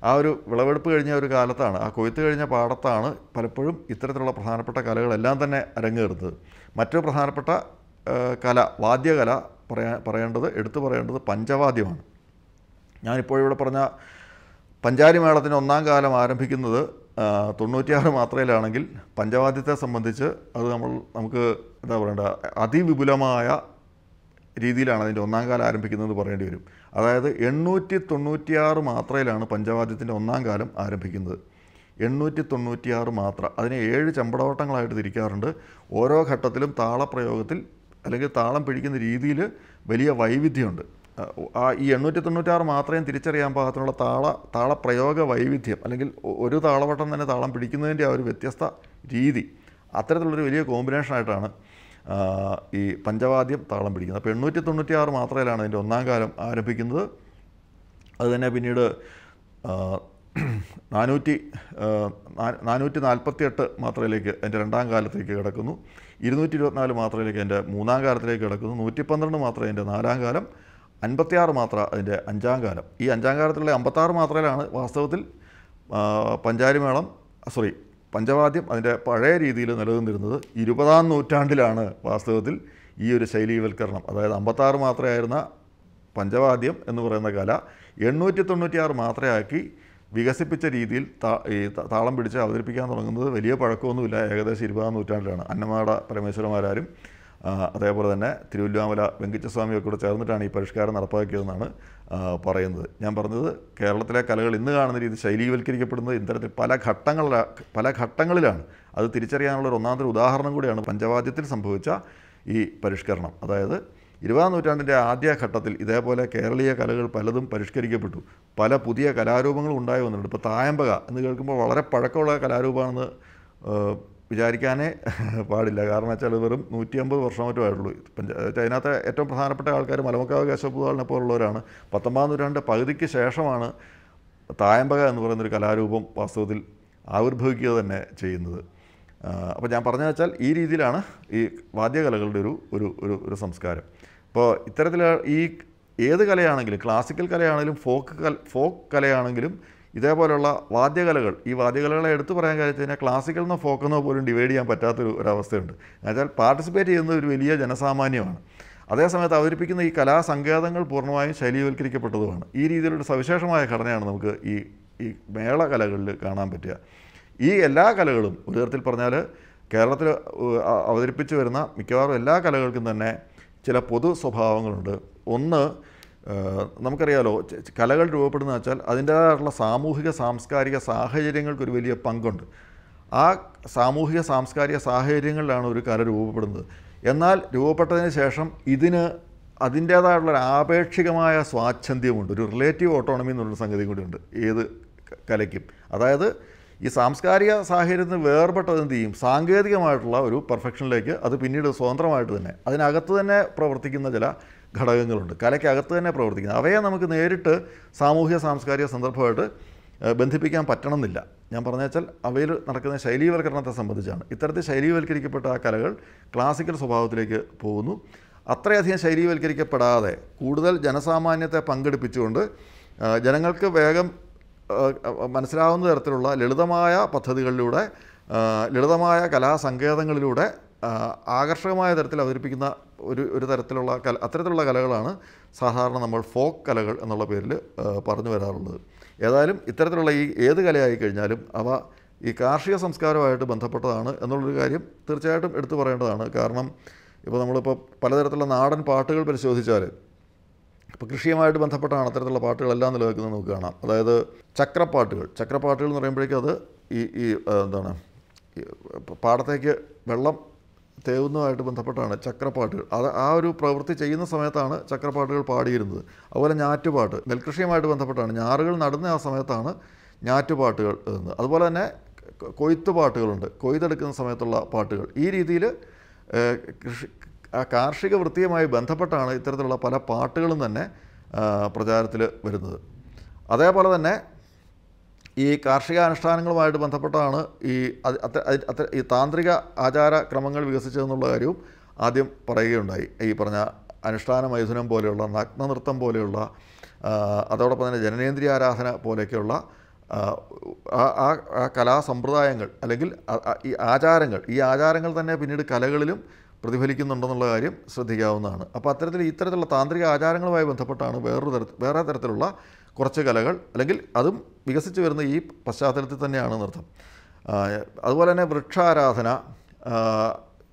ആ ഒരു വിളവെടുപ്പ് കഴിഞ്ഞ ഒരു കാലത്താണ് ആ കൊയ്ത്ത് കഴിഞ്ഞ പാടത്താണ് പലപ്പോഴും ഇത്തരത്തിലുള്ള പ്രധാനപ്പെട്ട കലകളെല്ലാം തന്നെ അരങ്ങേറുന്നത് മറ്റൊരു പ്രധാനപ്പെട്ട കല വാദ്യകല പറയാ പറയേണ്ടത് എടുത്തു പറയേണ്ടത് പഞ്ചവാദ്യമാണ് ഞാനിപ്പോഴിവിടെ ഇവിടെ പറഞ്ഞ പഞ്ചാരി മേളത്തിന് ഒന്നാം കാലം ആരംഭിക്കുന്നത് തൊണ്ണൂറ്റിയാറ് മാത്രയിലാണെങ്കിൽ പഞ്ചവാദ്യത്തെ സംബന്ധിച്ച് അത് നമ്മൾ നമുക്ക് എന്താ പറയേണ്ട അതിവിപുലമായ രീതിയിലാണ് അതിൻ്റെ ഒന്നാം കാലം ആരംഭിക്കുന്നത് പറയേണ്ടി വരും അതായത് എണ്ണൂറ്റി തൊണ്ണൂറ്റിയാറ് മാത്രയിലാണ് പഞ്ചവാദ്യത്തിൻ്റെ ഒന്നാം കാലം ആരംഭിക്കുന്നത് എണ്ണൂറ്റി തൊണ്ണൂറ്റിയാറ് മാത്ര അതിനെ ഏഴ് ചമ്പടവട്ടങ്ങളായിട്ട് തിരിക്കാറുണ്ട് ഓരോ ഘട്ടത്തിലും താളപ്രയോഗത്തിൽ അല്ലെങ്കിൽ താളം പിടിക്കുന്ന രീതിയിൽ വലിയ വൈവിധ്യമുണ്ട് ആ ഈ എണ്ണൂറ്റി തൊണ്ണൂറ്റാറ് മാത്രമേ തിരിച്ചറിയാൻ പാകത്തിനുള്ള താള താളപ്രയോഗ വൈവിധ്യം അല്ലെങ്കിൽ ഒരു താളവട്ടം തന്നെ താളം പിടിക്കുന്നതിൻ്റെ ആ ഒരു വ്യത്യസ്ത രീതി അത്തരത്തിലുള്ളൊരു വലിയ കോമ്പിനേഷനായിട്ടാണ് ഈ പഞ്ചവാദ്യം താളം പിടിക്കുന്നത് അപ്പോൾ എണ്ണൂറ്റി തൊണ്ണൂറ്റിയാറ് മാത്രയിലാണ് അതിൻ്റെ ഒന്നാം കാലം ആരംഭിക്കുന്നത് അതുതന്നെ പിന്നീട് നാനൂറ്റി നാനൂറ്റി നാൽപ്പത്തിയെട്ട് മാത്രയിലേക്ക് എൻ്റെ രണ്ടാം കാലത്തേക്ക് കിടക്കുന്നു ഇരുന്നൂറ്റി ഇരുപത്തിനാല് മാത്രയിലേക്ക് എൻ്റെ മൂന്നാം കാലത്തിലേക്ക് കിടക്കുന്നു നൂറ്റി പന്ത്രണ്ട് മാത്രമേ എൻ്റെ നാലാം കാലം അൻപത്തിയാറ് മാത്ര അതിൻ്റെ അഞ്ചാം കാലം ഈ അഞ്ചാം കാലത്തിലുള്ള അമ്പത്താറ് മാത്രയിലാണ് വാസ്തവത്തിൽ പഞ്ചാരി മേളം സോറി പഞ്ചവാദ്യം അതിൻ്റെ പഴയ രീതിയിൽ നിലനിന്നിരുന്നത് ഇരുപതാം നൂറ്റാണ്ടിലാണ് വാസ്തവത്തിൽ ഈ ഒരു ശൈലീവൽക്കരണം അതായത് അമ്പത്താറ് മാത്രയായിരുന്ന പഞ്ചവാദ്യം എന്ന് പറയുന്ന കല എണ്ണൂറ്റി തൊണ്ണൂറ്റിയാറ് മാത്രയാക്കി വികസിപ്പിച്ച രീതിയിൽ താളം പിടിച്ച് അവതരിപ്പിക്കാൻ തുടങ്ങുന്നത് വലിയ പഴക്കമൊന്നുമില്ല ഏകദേശം ഇരുപതാം നൂറ്റാണ്ടിലാണ് അന്നമാട പരമേശ്വരന്മാരാരും അതേപോലെ തന്നെ തിരുവല്ലാമല വെങ്കിച്ചസ്വാമിയൊക്കെ കൂടെ ചേർന്നിട്ടാണ് ഈ പരിഷ്കാരം നടപ്പാക്കിയതെന്നാണ് പറയുന്നത് ഞാൻ പറഞ്ഞത് കേരളത്തിലെ കലകൾ ഇന്ന് കാണുന്ന രീതി ശൈലീവൽക്കരിക്കപ്പെടുന്നത് ഇത്തരത്തിൽ പല ഘട്ടങ്ങളിലാണ് പല ഘട്ടങ്ങളിലാണ് അത് തിരിച്ചറിയാനുള്ള ഒരു ഒന്നാമത്തെ ഉദാഹരണം കൂടിയാണ് പഞ്ചവാദ്യത്തിൽ സംഭവിച്ച ഈ പരിഷ്കരണം അതായത് ഇരുപതാം നൂറ്റാണ്ടിൻ്റെ ആദ്യ ഘട്ടത്തിൽ ഇതേപോലെ കേരളീയ കലകൾ പലതും പരിഷ്കരിക്കപ്പെട്ടു പല പുതിയ കലാരൂപങ്ങളും ഉണ്ടായി വന്നിട്ടുണ്ട് ഇപ്പോൾ തായമ്പക എന്ന് കേൾക്കുമ്പോൾ വളരെ പഴക്കമുള്ള കലാരൂപമാണെന്ന് വിചാരിക്കാനേ പാടില്ല കാരണം വെച്ചാൽ വെറും നൂറ്റി അമ്പത് വർഷം മറ്റും ആയിട്ടുള്ളൂ പഞ്ചായത്ത് അതിനകത്ത് ഏറ്റവും പ്രധാനപ്പെട്ട ആൾക്കാർ മലമക്കാവ് കേശവപൂതാളിനെ പോലുള്ളവരാണ് പത്തൊമ്പതാം നൂറ്റാണ്ട് പകുതിക്ക് ശേഷമാണ് തായമ്പക എന്ന് പറയുന്നൊരു കലാരൂപം വാസ്തവത്തിൽ ആവിർഭവിക്കുക തന്നെ ചെയ്യുന്നത് അപ്പോൾ ഞാൻ പറഞ്ഞു വെച്ചാൽ ഈ രീതിയിലാണ് ഈ വാദ്യകലകളുടെ ഒരു ഒരു ഒരു ഒരു സംസ്കാരം അപ്പോൾ ഇത്തരത്തിൽ ഈ ഏത് കലയാണെങ്കിലും ക്ലാസിക്കൽ കലയാണെങ്കിലും ഫോക്ക് കല ഫോക്ക് കലയാണെങ്കിലും ഇതേപോലെയുള്ള വാദ്യകലകൾ ഈ വാദ്യകലകളെ എടുത്തു പറയാൻ കാര്യത്തിന് ക്ലാസിക്കൽ നിന്നോ ഫോക്കെന്നോ പോലും ഡിവൈഡ് ചെയ്യാൻ പറ്റാത്തൊരു ഒരവസ്ഥയുണ്ട് എന്നുവെച്ചാൽ പാർട്ടിസിപ്പേറ്റ് ചെയ്യുന്ന ഒരു വലിയ ജനസാമാന്യമാണ് അതേസമയത്ത് അവതരിപ്പിക്കുന്ന ഈ കലാസങ്കേതങ്ങൾ പൂർണ്ണമായും ശൈലീവൽക്കരിക്കപ്പെട്ടതുമാണ് ഈ രീതിയിലൊരു സവിശേഷമായ ഘടനയാണ് നമുക്ക് ഈ ഈ മേള കലകളിൽ കാണാൻ പറ്റുക ഈ എല്ലാ കലകളും ഒരു തരത്തിൽ പറഞ്ഞാൽ കേരളത്തിൽ അവതരിപ്പിച്ചു വരുന്ന മിക്കവാറും എല്ലാ കലകൾക്കും തന്നെ ചില പൊതു സ്വഭാവങ്ങളുണ്ട് ഒന്ന് നമുക്കറിയാലോ കലകൾ രൂപപ്പെടുന്ന വെച്ചാൽ അതിൻ്റേതായിട്ടുള്ള സാമൂഹിക സാംസ്കാരിക സാഹചര്യങ്ങൾക്കൊരു വലിയ പങ്കുണ്ട് ആ സാമൂഹിക സാംസ്കാരിക സാഹചര്യങ്ങളിലാണ് ഒരു കല രൂപപ്പെടുന്നത് എന്നാൽ രൂപപ്പെട്ടതിന് ശേഷം ഇതിന് അതിൻ്റേതായിട്ടുള്ള ഒരു ആപേക്ഷികമായ സ്വാച്ഛന്ത്യമുണ്ട് ഒരു റിലേറ്റീവ് ഓട്ടോണമി എന്നുള്ള സംഗതി കൂടിയുണ്ട് ഏത് കലയ്ക്കും അതായത് ഈ സാംസ്കാരിക സാഹചര്യത്തിൽ നിന്ന് വേർപെട്ടത് എന്ത് ചെയ്യും സാങ്കേതികമായിട്ടുള്ള ഒരു പെർഫെക്ഷനിലേക്ക് അത് പിന്നീട് സ്വതന്ത്രമായിട്ട് തന്നെ അതിനകത്ത് തന്നെ പ്രവർത്തിക്കുന്ന ചില ഘടകങ്ങളുണ്ട് കലയ്ക്കകത്ത് തന്നെ പ്രവർത്തിക്കുന്നത് അവയെ നമുക്ക് നേരിട്ട് സാമൂഹ്യ സാംസ്കാരിക സന്ദർഭമായിട്ട് ബന്ധിപ്പിക്കാൻ പറ്റണമെന്നില്ല ഞാൻ പറഞ്ഞാച്ചാൽ അവയിൽ നടക്കുന്ന ശൈലീവൽക്കരണത്തെ സംബന്ധിച്ചാണ് ഇത്തരത്തിൽ ശൈലീവൽക്കരിക്കപ്പെട്ട ആ കലകൾ ക്ലാസിക്കൽ സ്വഭാവത്തിലേക്ക് പോകുന്നു അത്രയധികം ശൈലീവൽക്കരിക്കപ്പെടാതെ കൂടുതൽ ജനസാമാന്യത്തെ പങ്കെടുപ്പിച്ചുകൊണ്ട് ജനങ്ങൾക്ക് വേഗം മനസ്സിലാവുന്ന തരത്തിലുള്ള ലളിതമായ പദ്ധതികളിലൂടെ ലളിതമായ കലാസങ്കേതങ്ങളിലൂടെ ആകർഷകമായ തരത്തിൽ അവതരിപ്പിക്കുന്ന ഒരു ഒരു തരത്തിലുള്ള കല അത്തരത്തിലുള്ള കലകളാണ് സാധാരണ നമ്മൾ ഫോക്ക് കലകൾ എന്നുള്ള പേരിൽ പറഞ്ഞു വരാറുള്ളത് ഏതായാലും ഇത്തരത്തിലുള്ള ഈ ഏത് കലയായി കഴിഞ്ഞാലും അവ ഈ കാർഷിക സംസ്കാരമായിട്ട് ബന്ധപ്പെട്ടതാണ് എന്നുള്ളൊരു കാര്യം തീർച്ചയായിട്ടും എടുത്തു പറയേണ്ടതാണ് കാരണം ഇപ്പോൾ നമ്മളിപ്പോൾ പലതരത്തിലുള്ള നാടൻ പാട്ടുകൾ പരിശോധിച്ചാൽ ഇപ്പോൾ കൃഷിയുമായിട്ട് ബന്ധപ്പെട്ടാണ് അത്തരത്തിലുള്ള പാട്ടുകളെല്ലാം നിലനിൽക്കുന്നത് നമുക്ക് കാണാം അതായത് ചക്രപ്പാട്ടുകൾ ചക്രപ്പാട്ടുകൾ എന്ന് പറയുമ്പോഴേക്കും അത് ഈ ഈ എന്താണ് പാടത്തേക്ക് വെള്ളം തേവുന്നതുമായിട്ട് ബന്ധപ്പെട്ടാണ് ചക്രപ്പാട്ടുകൾ അത് ആ ഒരു പ്രവൃത്തി ചെയ്യുന്ന സമയത്താണ് ചക്രപ്പാട്ടുകൾ പാടിയിരുന്നത് അതുപോലെ ഞാറ്റുപാട്ട് നെൽകൃഷിയുമായിട്ട് ബന്ധപ്പെട്ടാണ് ഞാറുകൾ നടുന്ന ആ സമയത്താണ് ഞാറ്റുപാട്ടുകൾ എന്നത് അതുപോലെ തന്നെ കൊയ്ത്ത് പാട്ടുകളുണ്ട് കൊയ്തെടുക്കുന്ന സമയത്തുള്ള പാട്ടുകൾ ഈ രീതിയിൽ കൃഷി ആ കാർഷിക വൃത്തിയുമായി ബന്ധപ്പെട്ടാണ് ഇത്തരത്തിലുള്ള പല പാട്ടുകളും തന്നെ പ്രചാരത്തിൽ വരുന്നത് അതേപോലെ തന്നെ ഈ കാർഷിക അനുഷ്ഠാനങ്ങളുമായിട്ട് ബന്ധപ്പെട്ടാണ് ഈ അത്ര ഈ താന്ത്രിക ആചാര ക്രമങ്ങൾ വികസിച്ചതെന്നുള്ള കാര്യവും ആദ്യം പറയുകയുണ്ടായി ഈ പറഞ്ഞ അനുഷ്ഠാന മൈഥുനം പോലെയുള്ള നഗ്നനൃത്തം പോലെയുള്ള അതോടൊപ്പം തന്നെ ജനനേന്ദ്രിയ ആരാധന പോലെയൊക്കെയുള്ള ആ ആ കലാസമ്പ്രദായങ്ങൾ അല്ലെങ്കിൽ ഈ ആചാരങ്ങൾ ഈ ആചാരങ്ങൾ തന്നെ പിന്നീട് കലകളിലും പ്രതിഫലിക്കുന്നുണ്ടെന്നുള്ള കാര്യം ശ്രദ്ധിക്കാവുന്നതാണ് അപ്പോൾ അത്തരത്തിൽ ഇത്തരത്തിലുള്ള താന്ത്രിക ആചാരങ്ങളുമായി ബന്ധപ്പെട്ടാണ് വേറൊരു തരത്തിൽ വേറെ തരത്തിലുള്ള കുറച്ച് കലകൾ അല്ലെങ്കിൽ അതും വികസിച്ച് വരുന്ന ഈ പശ്ചാത്തലത്തിൽ തന്നെയാണ് നൃത്തം അതുപോലെ തന്നെ വൃക്ഷാരാധന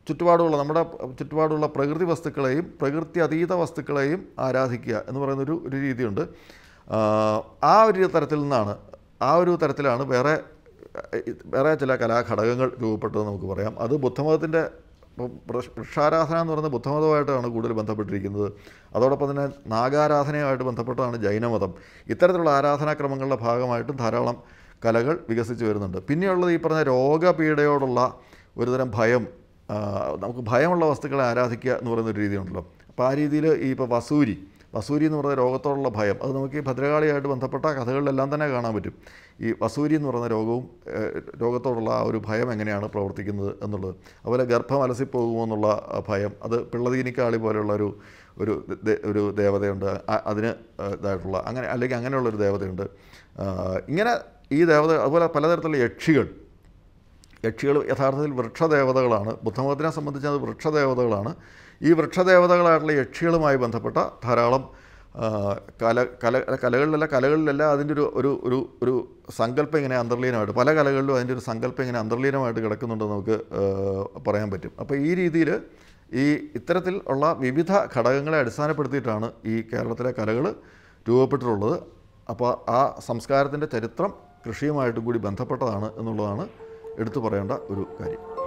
ചുറ്റുപാടുള്ള നമ്മുടെ ചുറ്റുപാടുള്ള പ്രകൃതി വസ്തുക്കളെയും പ്രകൃതി അതീത വസ്തുക്കളെയും ആരാധിക്കുക എന്ന് പറയുന്നൊരു ഒരു രീതിയുണ്ട് ആ ഒരു തരത്തിൽ നിന്നാണ് ആ ഒരു തരത്തിലാണ് വേറെ വേറെ ചില കലാഘടകങ്ങൾ രൂപപ്പെട്ടത് നമുക്ക് പറയാം അത് ബുദ്ധമതത്തിൻ്റെ ഇപ്പോൾ വൃക്ഷാരാധന എന്ന് പറയുന്നത് ബുദ്ധമതമായിട്ടാണ് കൂടുതൽ ബന്ധപ്പെട്ടിരിക്കുന്നത് അതോടൊപ്പം തന്നെ നാഗാരാധനയുമായിട്ട് ബന്ധപ്പെട്ടതാണ് ജൈനമതം ഇത്തരത്തിലുള്ള ആരാധനാക്രമങ്ങളുടെ ഭാഗമായിട്ടും ധാരാളം കലകൾ വികസിച്ച് വരുന്നുണ്ട് പിന്നെയുള്ളത് ഈ പറഞ്ഞ രോഗപീഠയോടുള്ള ഒരുതരം ഭയം നമുക്ക് ഭയമുള്ള വസ്തുക്കളെ ആരാധിക്കുക എന്ന് പറയുന്ന ഒരു രീതിയുണ്ടല്ലോ അപ്പോൾ ആ രീതിയിൽ ഈ ഇപ്പോൾ വസൂരി വസൂരി എന്ന് പറയുന്ന രോഗത്തോടുള്ള ഭയം അത് നമുക്ക് ഈ ഭദ്രകാളിയായിട്ട് ബന്ധപ്പെട്ട കഥകളിലെല്ലാം തന്നെ കാണാൻ പറ്റും ഈ വസൂരി എന്ന് പറയുന്ന രോഗവും രോഗത്തോടുള്ള ആ ഒരു ഭയം എങ്ങനെയാണ് പ്രവർത്തിക്കുന്നത് എന്നുള്ളത് അതുപോലെ ഗർഭം അലസിപ്പോകുമോ എന്നുള്ള ഭയം അത് പിള്ളതീനിക്കാളി പോലെയുള്ള ഒരു ഒരു ഒരു ദേവതയുണ്ട് അതിന് ഇതായിട്ടുള്ള അങ്ങനെ അല്ലെങ്കിൽ അങ്ങനെയുള്ളൊരു ദേവതയുണ്ട് ഇങ്ങനെ ഈ ദേവത അതുപോലെ പലതരത്തിലുള്ള യക്ഷികൾ യക്ഷികൾ യഥാർത്ഥത്തിൽ വൃക്ഷദേവതകളാണ് ബുദ്ധമതത്തിനെ സംബന്ധിച്ച് അത് വൃക്ഷദേവതകളാണ് ഈ വൃക്ഷദേവതകളായിട്ടുള്ള യക്ഷികളുമായി ബന്ധപ്പെട്ട ധാരാളം കല കല കലകളിലല്ല കലകളിലല്ല അതിൻ്റെ ഒരു ഒരു ഒരു ഒരു സങ്കല്പം ഇങ്ങനെ അന്തർലീനമായിട്ട് പല കലകളിലും അതിൻ്റെ ഒരു സങ്കല്പം ഇങ്ങനെ അന്തർലീനമായിട്ട് കിടക്കുന്നുണ്ടെന്ന് നമുക്ക് പറയാൻ പറ്റും അപ്പോൾ ഈ രീതിയിൽ ഈ ഇത്തരത്തിൽ ഉള്ള വിവിധ ഘടകങ്ങളെ അടിസ്ഥാനപ്പെടുത്തിയിട്ടാണ് ഈ കേരളത്തിലെ കലകൾ രൂപപ്പെട്ടിട്ടുള്ളത് അപ്പോൾ ആ സംസ്കാരത്തിൻ്റെ ചരിത്രം കൃഷിയുമായിട്ടും കൂടി ബന്ധപ്പെട്ടതാണ് എന്നുള്ളതാണ് എടുത്തു പറയേണ്ട ഒരു കാര്യം